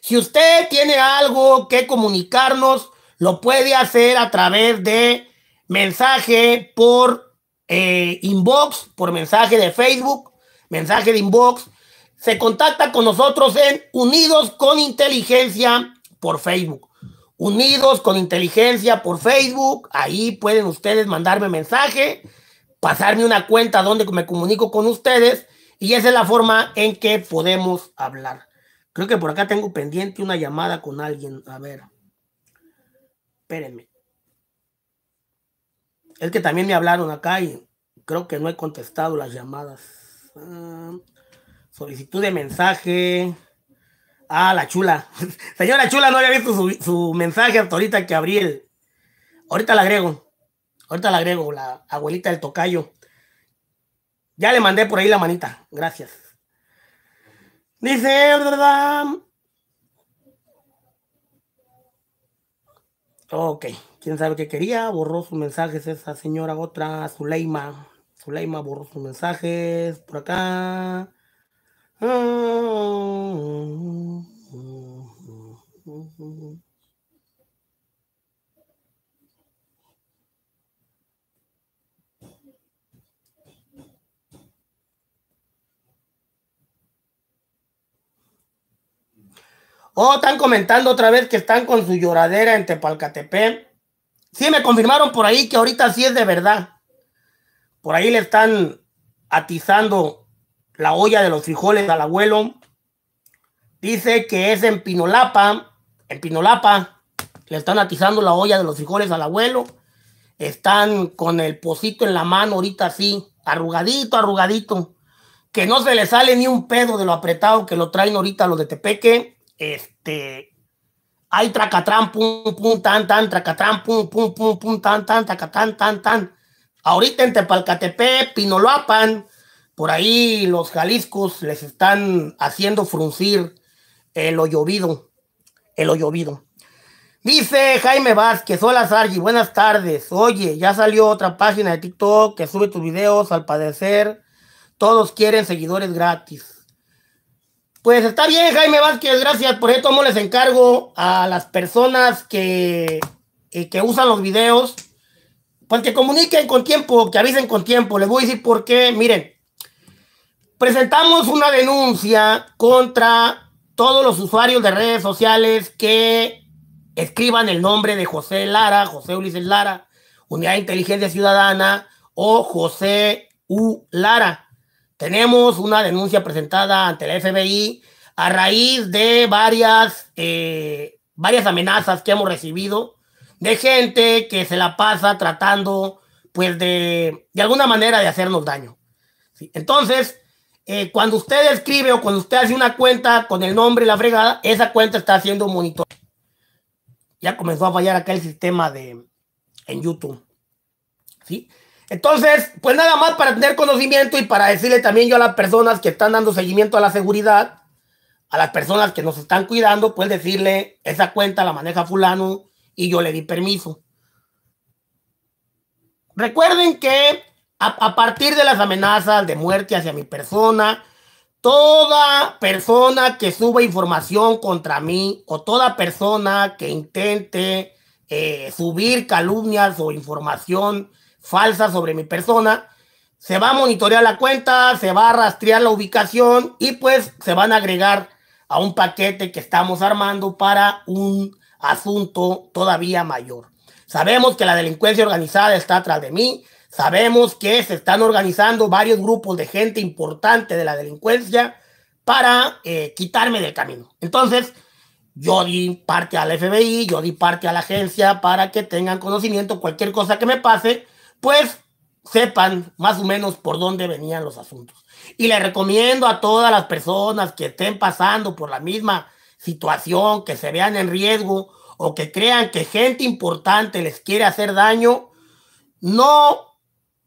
Si usted tiene algo que comunicarnos, lo puede hacer a través de mensaje por eh, inbox, por mensaje de Facebook, mensaje de inbox se contacta con nosotros en Unidos con Inteligencia por Facebook. Unidos con Inteligencia por Facebook. Ahí pueden ustedes mandarme mensaje, pasarme una cuenta donde me comunico con ustedes. Y esa es la forma en que podemos hablar. Creo que por acá tengo pendiente una llamada con alguien. A ver. Espérenme. Es que también me hablaron acá y creo que no he contestado las llamadas. Ah, Solicitud de mensaje. Ah, la chula. Señora chula, no había visto su, mensaje hasta ahorita que abrí el. Ahorita la agrego. Ahorita la agrego, la abuelita del tocayo. Ya le mandé por ahí la manita. Gracias. Dice, ¿verdad? Ok, quién sabe qué quería. Borró sus mensajes esa señora, otra, Zuleima. Zuleima borró sus mensajes por acá. Oh, están comentando otra vez que están con su lloradera en Tepalcatepec. Sí, me confirmaron por ahí que ahorita sí es de verdad. Por ahí le están atizando la olla de los frijoles al abuelo. Dice que es en Pinolapa, en Pinolapa, le están atizando la olla de los frijoles al abuelo. Están con el pocito en la mano ahorita así, arrugadito, arrugadito. Que no se le sale ni un pedo de lo apretado que lo traen ahorita los de Tepeque. Este, hay tracatrán, pum, pum, tan, tan, tracatrán, pum, pum, pum, pum, tan, tan, tracatán, tan, tan. Ahorita en Tepalcatepec, Pinolapan, por ahí los jaliscos les están haciendo fruncir el llovido, el llovido. Dice Jaime Vázquez, hola Sargi, buenas tardes. Oye, ya salió otra página de TikTok que sube tus videos al padecer. Todos quieren seguidores gratis. Pues está bien, Jaime Vázquez, gracias. Por esto. les encargo a las personas que, eh, que usan los videos, pues que comuniquen con tiempo, que avisen con tiempo. Les voy a decir por qué. Miren, Presentamos una denuncia contra todos los usuarios de redes sociales que escriban el nombre de José Lara, José Ulises Lara, Unidad de Inteligencia Ciudadana o José U. Lara. Tenemos una denuncia presentada ante la FBI a raíz de varias, eh, varias amenazas que hemos recibido de gente que se la pasa tratando, pues, de, alguna manera de hacernos daño. ¿Sí? Entonces, eh, cuando usted escribe o cuando usted hace una cuenta con el nombre y la fregada, esa cuenta está haciendo un monitor. Ya comenzó a fallar acá el sistema de en YouTube. ¿Sí? Entonces, pues nada más para tener conocimiento y para decirle también yo a las personas que están dando seguimiento a la seguridad, a las personas que nos están cuidando, pues decirle, esa cuenta la maneja fulano y yo le di permiso. Recuerden que a, partir de las amenazas de muerte hacia mi persona, toda persona que suba información contra mí o toda persona que intente eh, subir calumnias o información falsa sobre mi persona, se va a monitorear la cuenta, se va a rastrear la ubicación y pues se van a agregar a un paquete que estamos armando para un asunto todavía mayor. Sabemos que la delincuencia organizada está atrás de mí, Sabemos que se están organizando varios grupos de gente importante de la delincuencia para eh, quitarme del camino. Entonces, yo di parte al FBI, yo di parte a la agencia para que tengan conocimiento, cualquier cosa que me pase, pues sepan más o menos por dónde venían los asuntos. Y le recomiendo a todas las personas que estén pasando por la misma situación, que se vean en riesgo o que crean que gente importante les quiere hacer daño, no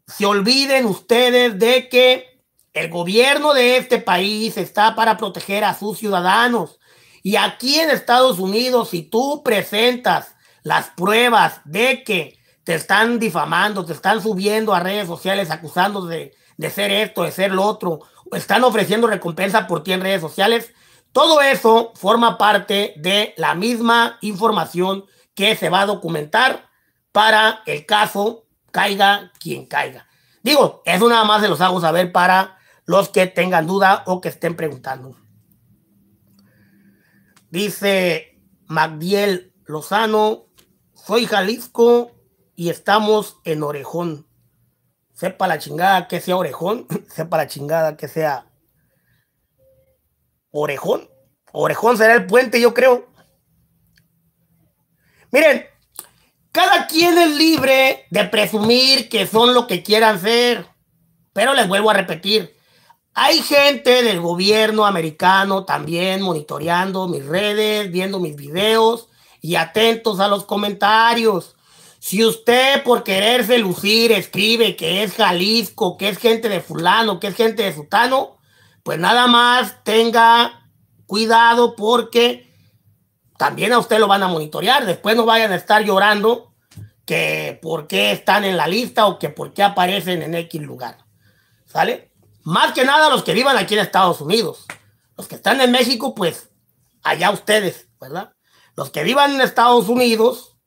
se olviden ustedes de que el gobierno de este país está para proteger a sus ciudadanos. Y aquí en Estados Unidos, si tú presentas las pruebas de que te están difamando, te están subiendo a redes sociales acusando de, de ser esto, de ser lo otro, están ofreciendo recompensa por ti en redes sociales, todo eso forma parte de la misma información que se va a documentar para el caso caiga quien caiga. Digo, eso nada más se los hago saber para los que tengan duda o que estén preguntando. Dice Magdiel Lozano, soy Jalisco y estamos en Orejón. Sepa la chingada que sea Orejón, sepa la chingada que sea Orejón. Orejón será el puente, yo creo. Miren, cada quien es libre de presumir que son lo que quieran ser. Pero les vuelvo a repetir, hay gente del gobierno americano también monitoreando mis redes, viendo mis videos y atentos a los comentarios. Si usted por quererse lucir escribe que es Jalisco, que es gente de fulano, que es gente de sutano, pues nada más tenga cuidado porque también a usted lo van a monitorear. Después no vayan a estar llorando que por qué están en la lista o que por qué aparecen en X lugar. ¿Sale? Más que nada los que vivan aquí en Estados Unidos. Los que están en México, pues allá ustedes, ¿verdad? Los que vivan en Estados Unidos,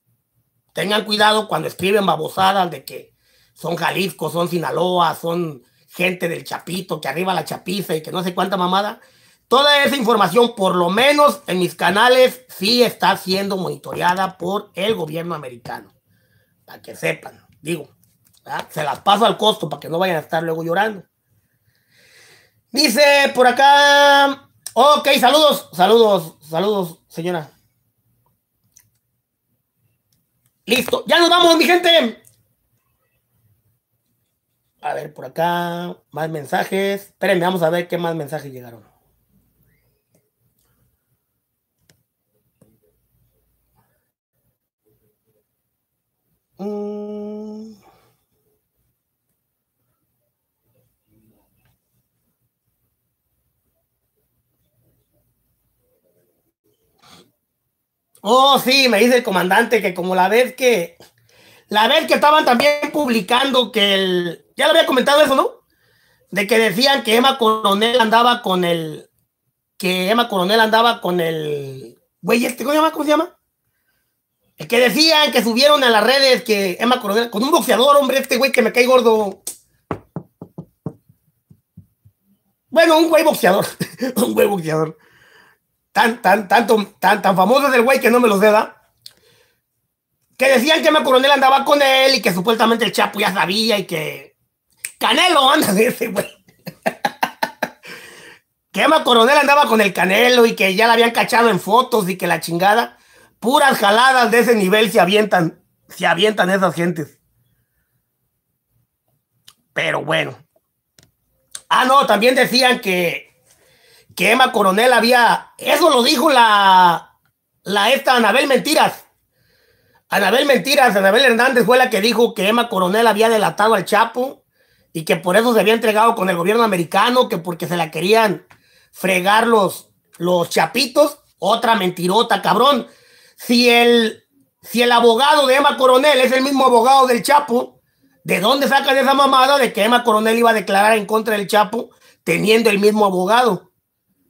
tengan cuidado cuando escriben babosadas de que son Jalisco, son Sinaloa, son gente del Chapito, que arriba la chapiza y que no sé cuánta mamada. Toda esa información, por lo menos en mis canales, sí está siendo monitoreada por el gobierno americano para que sepan, digo, se las paso al costo para que no vayan a estar luego llorando. Dice por acá, ok, saludos, saludos, saludos, señora. Listo, ya nos vamos, mi gente. A ver, por acá, más mensajes. Espérenme, vamos a ver qué más mensajes llegaron. Mm. Oh, sí, me dice el comandante que como la vez que la vez que estaban también publicando que el ya lo había comentado eso, ¿no? De que decían que Emma Coronel andaba con el que Emma Coronel andaba con el güey este, ¿cómo se llama? ¿Cómo se llama? Es que decían que subieron a las redes que Emma Coronel, con un boxeador, hombre, este güey que me cae gordo. Bueno, un güey boxeador, un güey boxeador. Tan, tan, tanto, tan, tan famoso es el güey que no me los da. Que decían que Emma Coronel andaba con él y que supuestamente el Chapo ya sabía y que. Canelo anda de ese güey. que Emma Coronel andaba con el Canelo y que ya la habían cachado en fotos y que la chingada. Puras jaladas de ese nivel se avientan, se avientan esas gentes. Pero bueno. Ah, no, también decían que, que Emma Coronel había. Eso lo dijo la. La esta Anabel Mentiras. Anabel Mentiras, Anabel Hernández fue la que dijo que Emma Coronel había delatado al Chapo y que por eso se había entregado con el gobierno americano, que porque se la querían fregar los, los chapitos. Otra mentirota, cabrón si el, si el abogado de Emma Coronel es el mismo abogado del Chapo, ¿de dónde sacan esa mamada de que Emma Coronel iba a declarar en contra del Chapo teniendo el mismo abogado?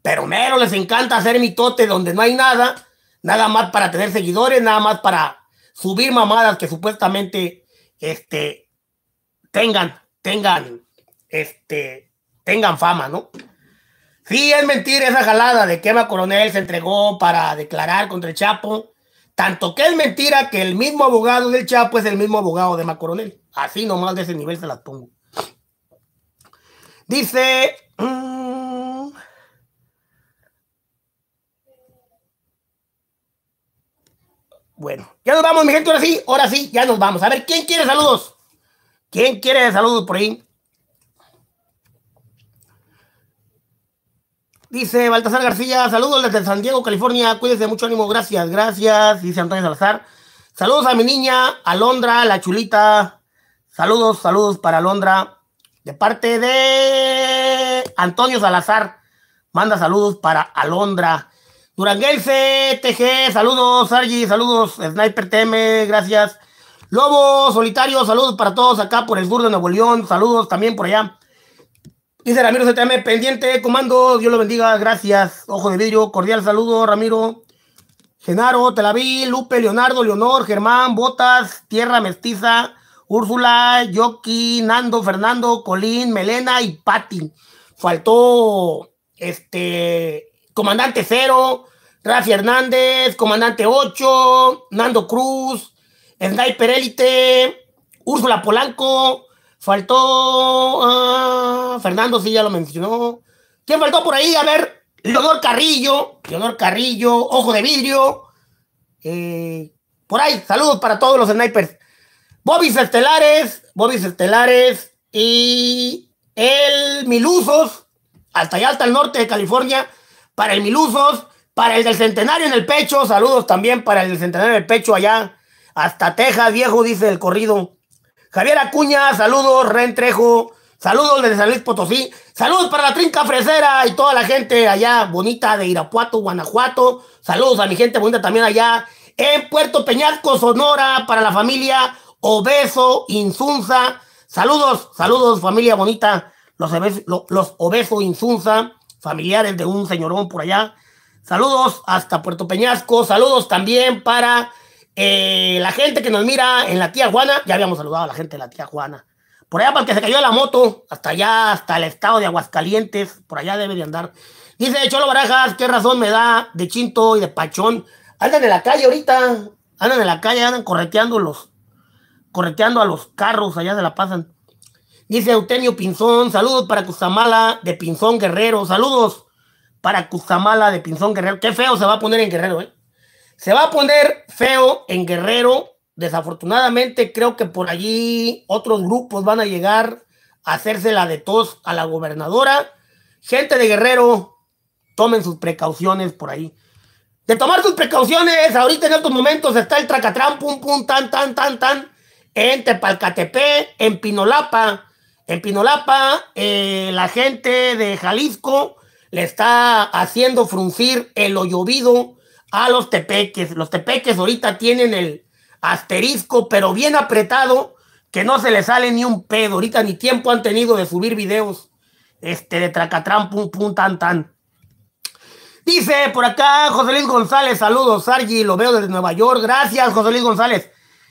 Pero mero les encanta hacer mitote donde no hay nada, nada más para tener seguidores, nada más para subir mamadas que supuestamente este, tengan, tengan, este, tengan fama, ¿no? Sí, es mentira esa jalada de que Emma Coronel se entregó para declarar contra el Chapo tanto que es mentira que el mismo abogado del Chapo es el mismo abogado de Macoronel. Así nomás de ese nivel se las pongo. Dice. Mm, bueno, ya nos vamos, mi gente. Ahora sí, ahora sí, ya nos vamos. A ver, ¿quién quiere saludos? ¿Quién quiere saludos por ahí? Dice Baltasar García, saludos desde San Diego, California. Cuídense mucho ánimo, gracias, gracias. Dice Antonio Salazar. Saludos a mi niña, Alondra, la chulita. Saludos, saludos para Alondra. De parte de Antonio Salazar. Manda saludos para Alondra. Duranguense, TG, saludos, Sargi, saludos, Sniper TM, gracias. Lobo, solitario, saludos para todos acá por el sur de Nuevo León, saludos también por allá. Dice Ramiro CTM, pendiente, comando, Dios lo bendiga, gracias. Ojo de vidrio, cordial saludo, Ramiro. Genaro, Telaví, Lupe, Leonardo, Leonor, Germán, Botas, Tierra Mestiza, Úrsula, Yoki, Nando, Fernando, Colín, Melena y Patti. Faltó este Comandante Cero, Rafi Hernández, Comandante 8, Nando Cruz, Sniper Elite, Úrsula Polanco, Faltó ah, Fernando, sí, ya lo mencionó. ¿Quién faltó por ahí? A ver, Leonor Carrillo, Leonor Carrillo, Ojo de Vidrio. Eh, por ahí, saludos para todos los snipers. Bobis Estelares, Bobis Estelares y el Milusos, hasta allá, hasta el norte de California, para el Milusos, para el del Centenario en el Pecho, saludos también para el del Centenario en el Pecho allá, hasta Texas, viejo, dice el corrido. Javier Acuña, saludos, Ren Trejo, saludos desde San Luis Potosí, saludos para la Trinca Fresera y toda la gente allá bonita de Irapuato, Guanajuato, saludos a mi gente bonita también allá en Puerto Peñasco, Sonora, para la familia Obeso, Insunza, saludos, saludos, familia bonita, los, los Obeso, Insunza, familiares de un señorón por allá, saludos hasta Puerto Peñasco, saludos también para eh, la gente que nos mira en la tía Juana, ya habíamos saludado a la gente de la tía Juana. Por allá, para que se cayó la moto, hasta allá, hasta el estado de Aguascalientes, por allá debe de andar. Dice Cholo Barajas, ¿qué razón me da de Chinto y de Pachón? Andan en la calle ahorita, andan en la calle, andan correteando los, correteando a los carros, allá se la pasan. Dice Eutenio Pinzón, saludos para Cusamala de Pinzón Guerrero, saludos para Cusamala de Pinzón Guerrero. Qué feo se va a poner en Guerrero, ¿eh? Se va a poner feo en Guerrero. Desafortunadamente creo que por allí otros grupos van a llegar a hacerse la de tos a la gobernadora. Gente de Guerrero, tomen sus precauciones por ahí. De tomar sus precauciones, ahorita en estos momentos está el tracatrán, pum, pum, tan, tan, tan, tan, en Tepalcatepe, en Pinolapa. En Pinolapa, eh, la gente de Jalisco le está haciendo fruncir el hoyovido a los tepeques. Los tepeques ahorita tienen el asterisco, pero bien apretado, que no se les sale ni un pedo. Ahorita ni tiempo han tenido de subir videos este, de tracatrán, pum, pum, tan, tan. Dice por acá José Luis González, saludos, Sargi, lo veo desde Nueva York. Gracias, José Luis González.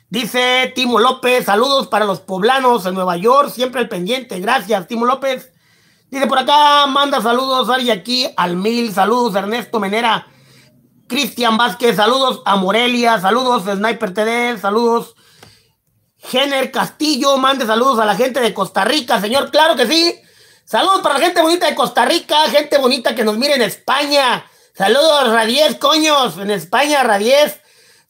Dice Timo López, saludos para los poblanos en Nueva York, siempre al pendiente. Gracias, Timo López. Dice por acá, manda saludos, Sargi, aquí al mil. Saludos, Ernesto Menera. Cristian Vázquez, saludos a Morelia, saludos Sniper TD, saludos Jenner Castillo, mande saludos a la gente de Costa Rica, señor, claro que sí. Saludos para la gente bonita de Costa Rica, gente bonita que nos mira en España. Saludos, Radiez, coños, en España, Radies.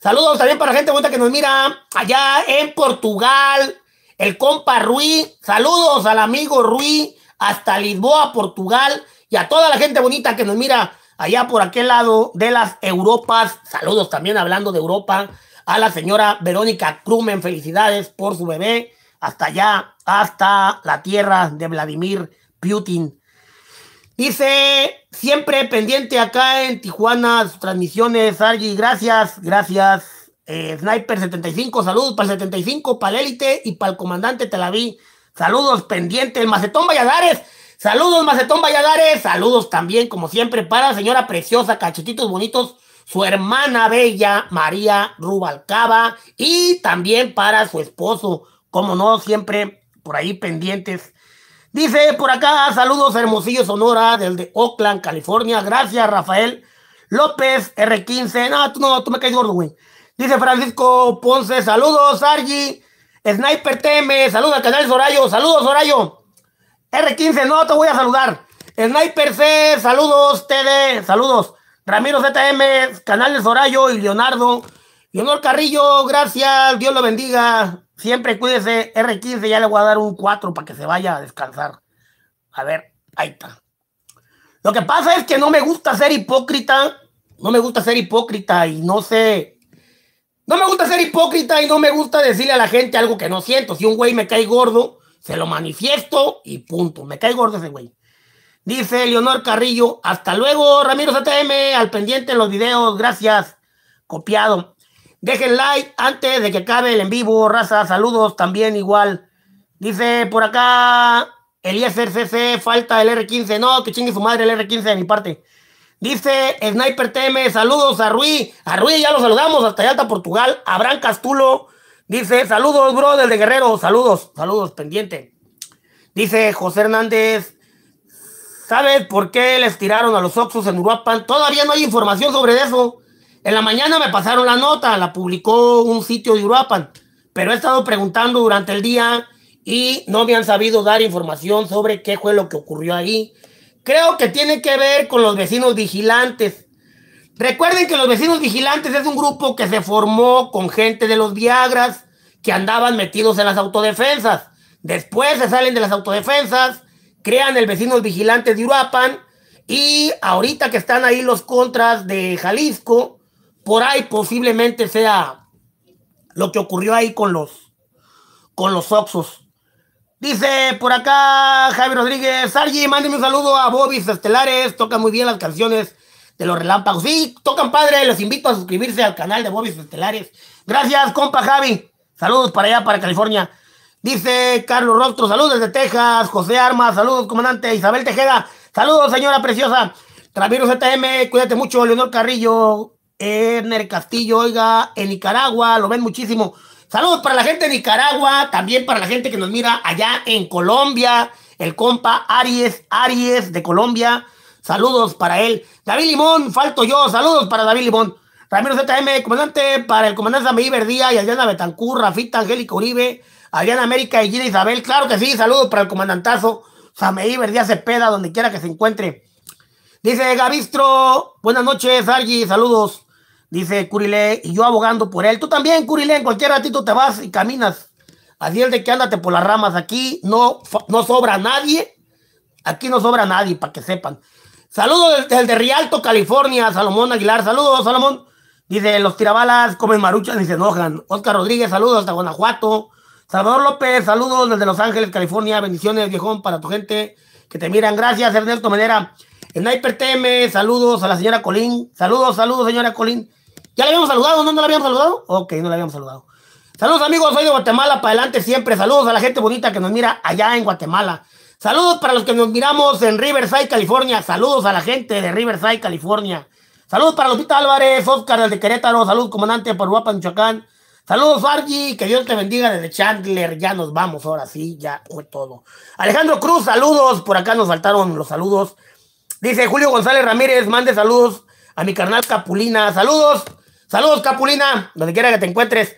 Saludos también para la gente bonita que nos mira allá en Portugal, el compa Rui. Saludos al amigo Rui, hasta Lisboa, Portugal, y a toda la gente bonita que nos mira allá por aquel lado de las Europas. Saludos también hablando de Europa a la señora Verónica Krumen. Felicidades por su bebé. Hasta allá, hasta la tierra de Vladimir Putin. Dice, siempre pendiente acá en Tijuana, transmisiones, Argy, gracias, gracias. Eh, Sniper 75, saludos para el 75, para el élite y para el comandante Telaví. Saludos pendiente, el Macetón Valladares. Saludos, Macetón Valladares. Saludos también, como siempre, para la señora preciosa, cachetitos bonitos, su hermana bella, María Rubalcaba, y también para su esposo, como no, siempre por ahí pendientes. Dice por acá, saludos, Hermosillo Sonora, del de Oakland, California. Gracias, Rafael López, R15. No, tú no, tú me caes gordo, güey. Dice Francisco Ponce, saludos, Argy Sniper TM, saludos al canal Sorayo, saludos, Sorayo. R15, no te voy a saludar. Sniper C, saludos, TD, saludos. Ramiro ZM, Canales Sorayo y Leonardo. Leonor Carrillo, gracias, Dios lo bendiga. Siempre cuídese, R15, ya le voy a dar un 4 para que se vaya a descansar. A ver, ahí está. Lo que pasa es que no me gusta ser hipócrita, no me gusta ser hipócrita y no sé, no me gusta ser hipócrita y no me gusta decirle a la gente algo que no siento. Si un güey me cae gordo, se lo manifiesto y punto. Me cae gordo ese güey. Dice Leonor Carrillo, hasta luego, Ramiro ZTM. al pendiente en los videos, gracias. Copiado. Dejen like antes de que acabe el en vivo, raza, saludos también igual. Dice por acá, el CC, falta el R15. No, que chingue su madre el R15 de mi parte. Dice Sniper TM, saludos a Rui. A Rui ya lo saludamos hasta allá, hasta Portugal. Abraham Castulo, Dice, saludos, brother de Guerrero, saludos, saludos, pendiente. Dice José Hernández, ¿sabes por qué les tiraron a los Oxos en Uruapan? Todavía no hay información sobre eso. En la mañana me pasaron la nota, la publicó un sitio de Uruapan, pero he estado preguntando durante el día y no me han sabido dar información sobre qué fue lo que ocurrió ahí. Creo que tiene que ver con los vecinos vigilantes Recuerden que los vecinos vigilantes es un grupo que se formó con gente de los Viagras que andaban metidos en las autodefensas. Después se salen de las autodefensas, crean el vecinos vigilantes de Uruapan y ahorita que están ahí los contras de Jalisco, por ahí posiblemente sea lo que ocurrió ahí con los con los Oxos. Dice por acá Javi Rodríguez, Sargi, mándeme un saludo a Bobby Estelares, toca muy bien las canciones los relámpagos. Sí, tocan padre, los invito a suscribirse al canal de Bobis Estelares. Gracias, compa Javi. Saludos para allá, para California. Dice Carlos Rostro, saludos desde Texas. José Armas, saludos, comandante. Isabel Tejeda, saludos, señora preciosa. Travirus ZM, cuídate mucho. Leonor Carrillo, Erner Castillo, oiga, en Nicaragua, lo ven muchísimo. Saludos para la gente de Nicaragua, también para la gente que nos mira allá en Colombia. El compa Aries, Aries de Colombia. Saludos para él. David Limón, falto yo. Saludos para David Limón. Ramiro ZM, comandante para el comandante Samir Verdía y Adriana Betancur, Rafita Angélica Uribe, Adriana América y Gina Isabel. Claro que sí, saludos para el comandantazo Sameí Verdía Cepeda, donde quiera que se encuentre. Dice Gavistro, buenas noches, Argi, saludos. Dice Curile y yo abogando por él. Tú también, Curile, en cualquier ratito te vas y caminas. Así es de que ándate por las ramas. Aquí no, no sobra nadie. Aquí no sobra nadie, para que sepan. Saludos desde Rialto, California, Salomón Aguilar. Saludos, Salomón. Dice, los tirabalas comen maruchas y se enojan. Oscar Rodríguez, saludos hasta Guanajuato. Salvador López, saludos desde Los Ángeles, California. Bendiciones, viejón, para tu gente que te miran. Gracias, Ernesto Menera. Sniper TM, saludos a la señora Colín. Saludos, saludos, señora Colín. ¿Ya le habíamos saludado? ¿No, no la habíamos saludado? Ok, no la habíamos saludado. Saludos, amigos. Soy de Guatemala, para adelante siempre. Saludos a la gente bonita que nos mira allá en Guatemala. Saludos para los que nos miramos en Riverside, California. Saludos a la gente de Riverside, California. Saludos para Lupita Álvarez, Oscar de Querétaro. Saludos, comandante, por Guapa, Michoacán. Saludos, Argy. Que Dios te bendiga desde Chandler. Ya nos vamos, ahora sí, ya fue todo. Alejandro Cruz, saludos. Por acá nos faltaron los saludos. Dice Julio González Ramírez, mande saludos a mi carnal Capulina. Saludos, saludos, Capulina, donde quiera que te encuentres.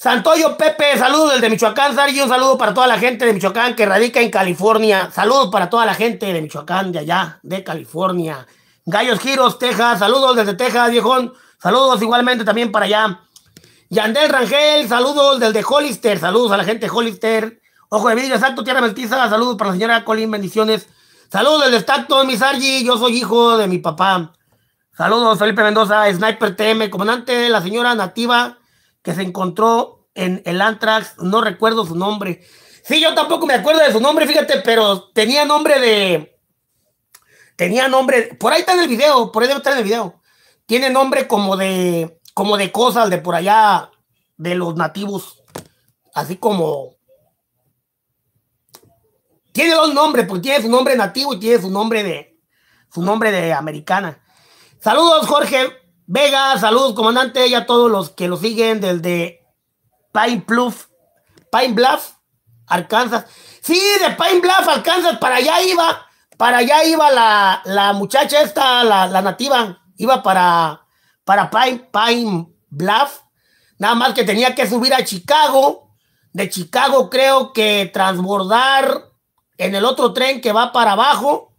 Santoyo Pepe, saludos desde Michoacán, Sargi, un saludo para toda la gente de Michoacán que radica en California. Saludos para toda la gente de Michoacán, de allá, de California. Gallos Giros, Texas, saludos desde Texas, viejón. Saludos igualmente también para allá. Yandel Rangel, saludos desde Hollister, saludos a la gente de Hollister. Ojo de vidrio, exacto, tierra mestiza, saludos para la señora Colin, bendiciones. Saludos desde Tacto, mi Sargi, yo soy hijo de mi papá. Saludos, Felipe Mendoza, Sniper TM, comandante, la señora nativa que se encontró en el Antrax, no recuerdo su nombre. Sí, yo tampoco me acuerdo de su nombre, fíjate, pero tenía nombre de. Tenía nombre. Por ahí está en el video, por ahí debe estar en el video. Tiene nombre como de. como de cosas de por allá. de los nativos. Así como. Tiene dos nombres, porque tiene su nombre nativo y tiene su nombre de. su nombre de americana. Saludos, Jorge. Vega, saludos, comandante, y a todos los que lo siguen desde Pine Bluff, Pine Bluff, Arkansas. Sí, de Pine Bluff, Arkansas, para allá iba, para allá iba la, muchacha esta, la, nativa, iba para, para Pine, Pine Bluff, nada más que tenía que subir a Chicago, de Chicago creo que transbordar en el otro tren que va para abajo,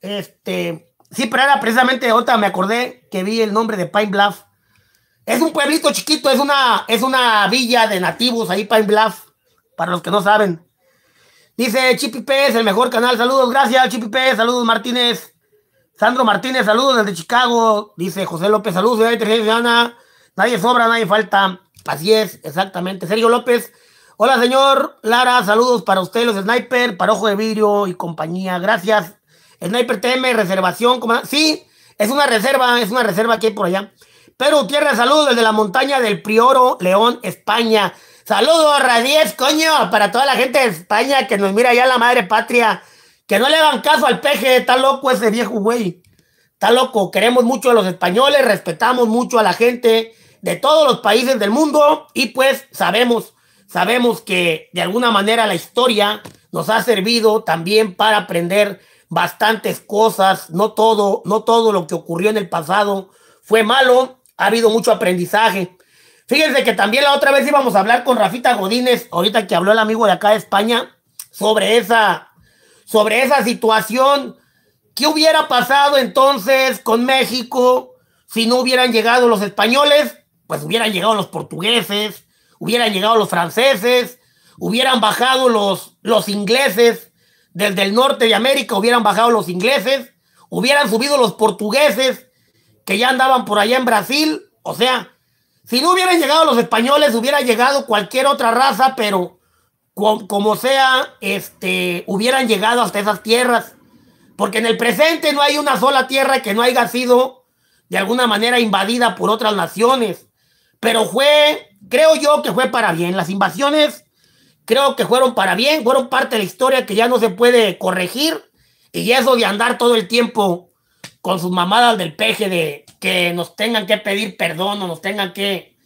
este, Sí, pero era precisamente otra, me acordé que vi el nombre de Pine Bluff. Es un pueblito chiquito, es una, es una villa de nativos ahí, Pine Bluff, para los que no saben. Dice Chipi Pérez, el mejor canal. Saludos, gracias, Chipi Pérez. Saludos, Martínez. Sandro Martínez, saludos desde Chicago. Dice José López, saludos, Nadie sobra, nadie falta. Así es, exactamente. Sergio López, hola, señor Lara. Saludos para usted, los Sniper, para Ojo de Vidrio y compañía. Gracias. Sniper TM, reservación, ¿cómo? Sí, es una reserva, es una reserva que hay por allá. Pero Tierra, saludos desde la montaña del Prioro, León, España. Saludos, Radies, coño, para toda la gente de España que nos mira allá la madre patria. Que no le hagan caso al peje, está loco ese viejo güey. Está loco, queremos mucho a los españoles, respetamos mucho a la gente de todos los países del mundo y pues sabemos, sabemos que de alguna manera la historia nos ha servido también para aprender bastantes cosas, no todo, no todo lo que ocurrió en el pasado fue malo, ha habido mucho aprendizaje. Fíjense que también la otra vez íbamos a hablar con Rafita Godínez, ahorita que habló el amigo de acá de España, sobre esa, sobre esa situación. ¿Qué hubiera pasado entonces con México si no hubieran llegado los españoles? Pues hubieran llegado los portugueses, hubieran llegado los franceses, hubieran bajado los, los ingleses, desde el norte de América hubieran bajado los ingleses, hubieran subido los portugueses que ya andaban por allá en Brasil, o sea, si no hubieran llegado los españoles, hubiera llegado cualquier otra raza, pero como sea, este, hubieran llegado hasta esas tierras. Porque en el presente no hay una sola tierra que no haya sido de alguna manera invadida por otras naciones. Pero fue, creo yo que fue para bien. Las invasiones creo que fueron para bien, fueron parte de la historia que ya no se puede corregir. Y eso de andar todo el tiempo con sus mamadas del peje de que nos tengan que pedir perdón o nos tengan que...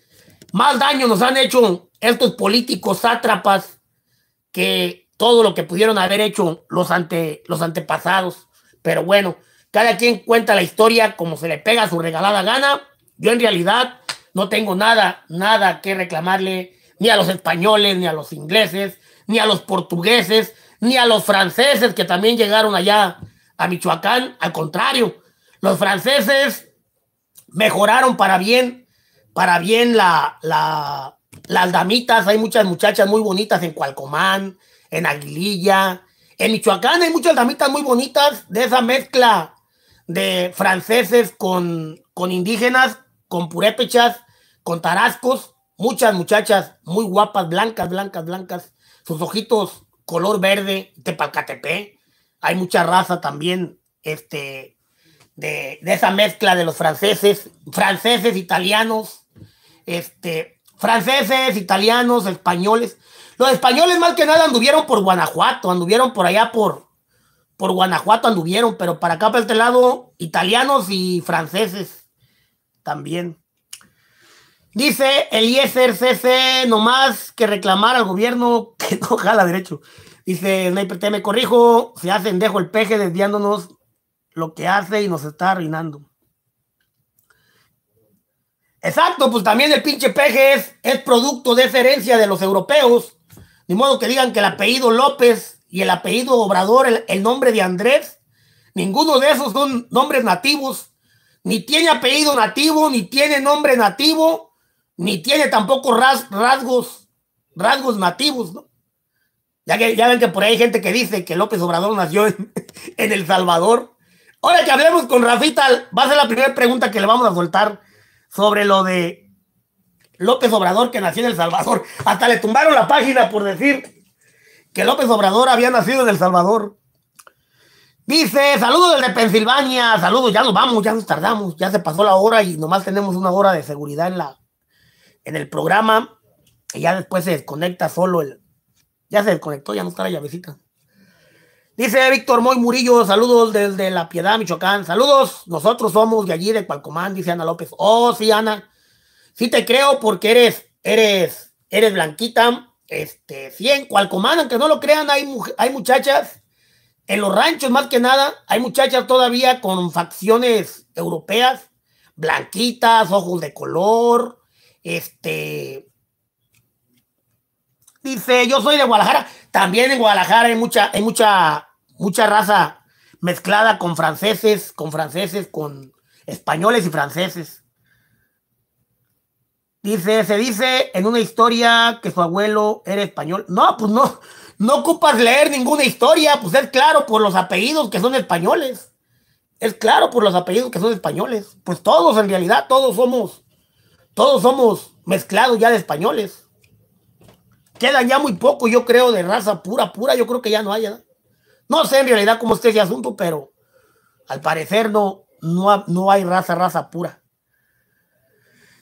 Más daño nos han hecho estos políticos sátrapas que todo lo que pudieron haber hecho los, ante, los antepasados. Pero bueno, cada quien cuenta la historia como se le pega a su regalada gana. Yo en realidad no tengo nada, nada que reclamarle ni a los españoles, ni a los ingleses, ni a los portugueses, ni a los franceses que también llegaron allá a Michoacán. Al contrario, los franceses mejoraron para bien, para bien la, las damitas. Hay muchas muchachas muy bonitas en Cualcomán, en Aguililla. En Michoacán hay muchas damitas muy bonitas de esa mezcla de franceses con, con indígenas, con purépechas, con tarascos. Muchas muchachas muy guapas, blancas, blancas, blancas. Sus ojitos color verde, tepalcatepe. Hay mucha raza también este, de, esa mezcla de los franceses, franceses, italianos, este, franceses, italianos, españoles. Los españoles más que nada anduvieron por Guanajuato, anduvieron por allá por, por Guanajuato, anduvieron, pero para acá, para este lado, italianos y franceses también. Dice el no nomás que reclamar al gobierno que no jala derecho. Dice el T, me corrijo, se hacen dejo el peje desviándonos lo que hace y nos está arruinando. Exacto, pues también el pinche peje es, producto de esa herencia de los europeos. Ni modo que digan que el apellido López y el apellido Obrador, el nombre de Andrés, ninguno de esos son nombres nativos. Ni tiene apellido nativo, ni tiene nombre nativo ni tiene tampoco rasgos, rasgos nativos, ¿no? Ya, que, ya ven que por ahí hay gente que dice que López Obrador nació en, en El Salvador. Ahora que hablemos con Rafita, va a ser la primera pregunta que le vamos a soltar sobre lo de López Obrador que nació en El Salvador. Hasta le tumbaron la página por decir que López Obrador había nacido en El Salvador. Dice, saludos desde Pensilvania, saludos, ya nos vamos, ya nos tardamos, ya se pasó la hora y nomás tenemos una hora de seguridad en la, en el programa y ya después se desconecta solo el... Ya se desconectó, ya no está la llavecita. Dice Víctor Moy Murillo, saludos desde La Piedad, Michoacán. Saludos, nosotros somos de allí, de Cualcomán, dice Ana López. Oh, sí, Ana. Sí te creo porque eres, eres, eres blanquita. Este, sí, en Cualcomán, aunque no lo crean, hay, hay muchachas, en los ranchos más que nada, hay muchachas todavía con facciones europeas, blanquitas, ojos de color, este. Dice, yo soy de Guadalajara. También en Guadalajara hay mucha, hay mucha, mucha raza mezclada con franceses, con franceses, con españoles y franceses. Dice, se dice en una historia que su abuelo era español. No, pues no, no ocupas leer ninguna historia, pues es claro por los apellidos que son españoles. Es claro por los apellidos que son españoles. Pues todos en realidad, todos somos todos somos mezclados ya de españoles. Quedan ya muy poco, yo creo, de raza pura, pura, yo creo que ya no haya. No sé en realidad cómo esté ese asunto, pero al parecer no, no, no hay raza, raza pura.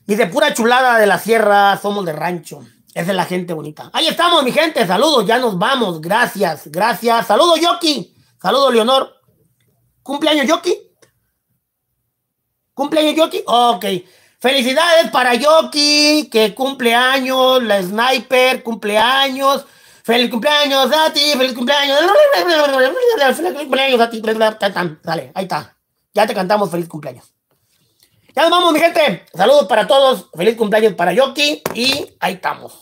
de pura chulada de la sierra, somos de rancho. Esa es la gente bonita. Ahí estamos, mi gente. Saludos, ya nos vamos. Gracias, gracias. Saludos, Yoki. Saludos, Leonor. ¿Cumpleaños, Yoki? ¿Cumpleaños, Yoki? Ok. Felicidades para Yoki, que cumple años, la sniper, cumpleaños. Feliz cumpleaños a ti, feliz cumpleaños. Feliz cumpleaños a ti. Dale, ahí está. Ya te cantamos feliz cumpleaños. Ya nos vamos, mi gente. Saludos para todos. Feliz cumpleaños para Yoki. Y ahí estamos.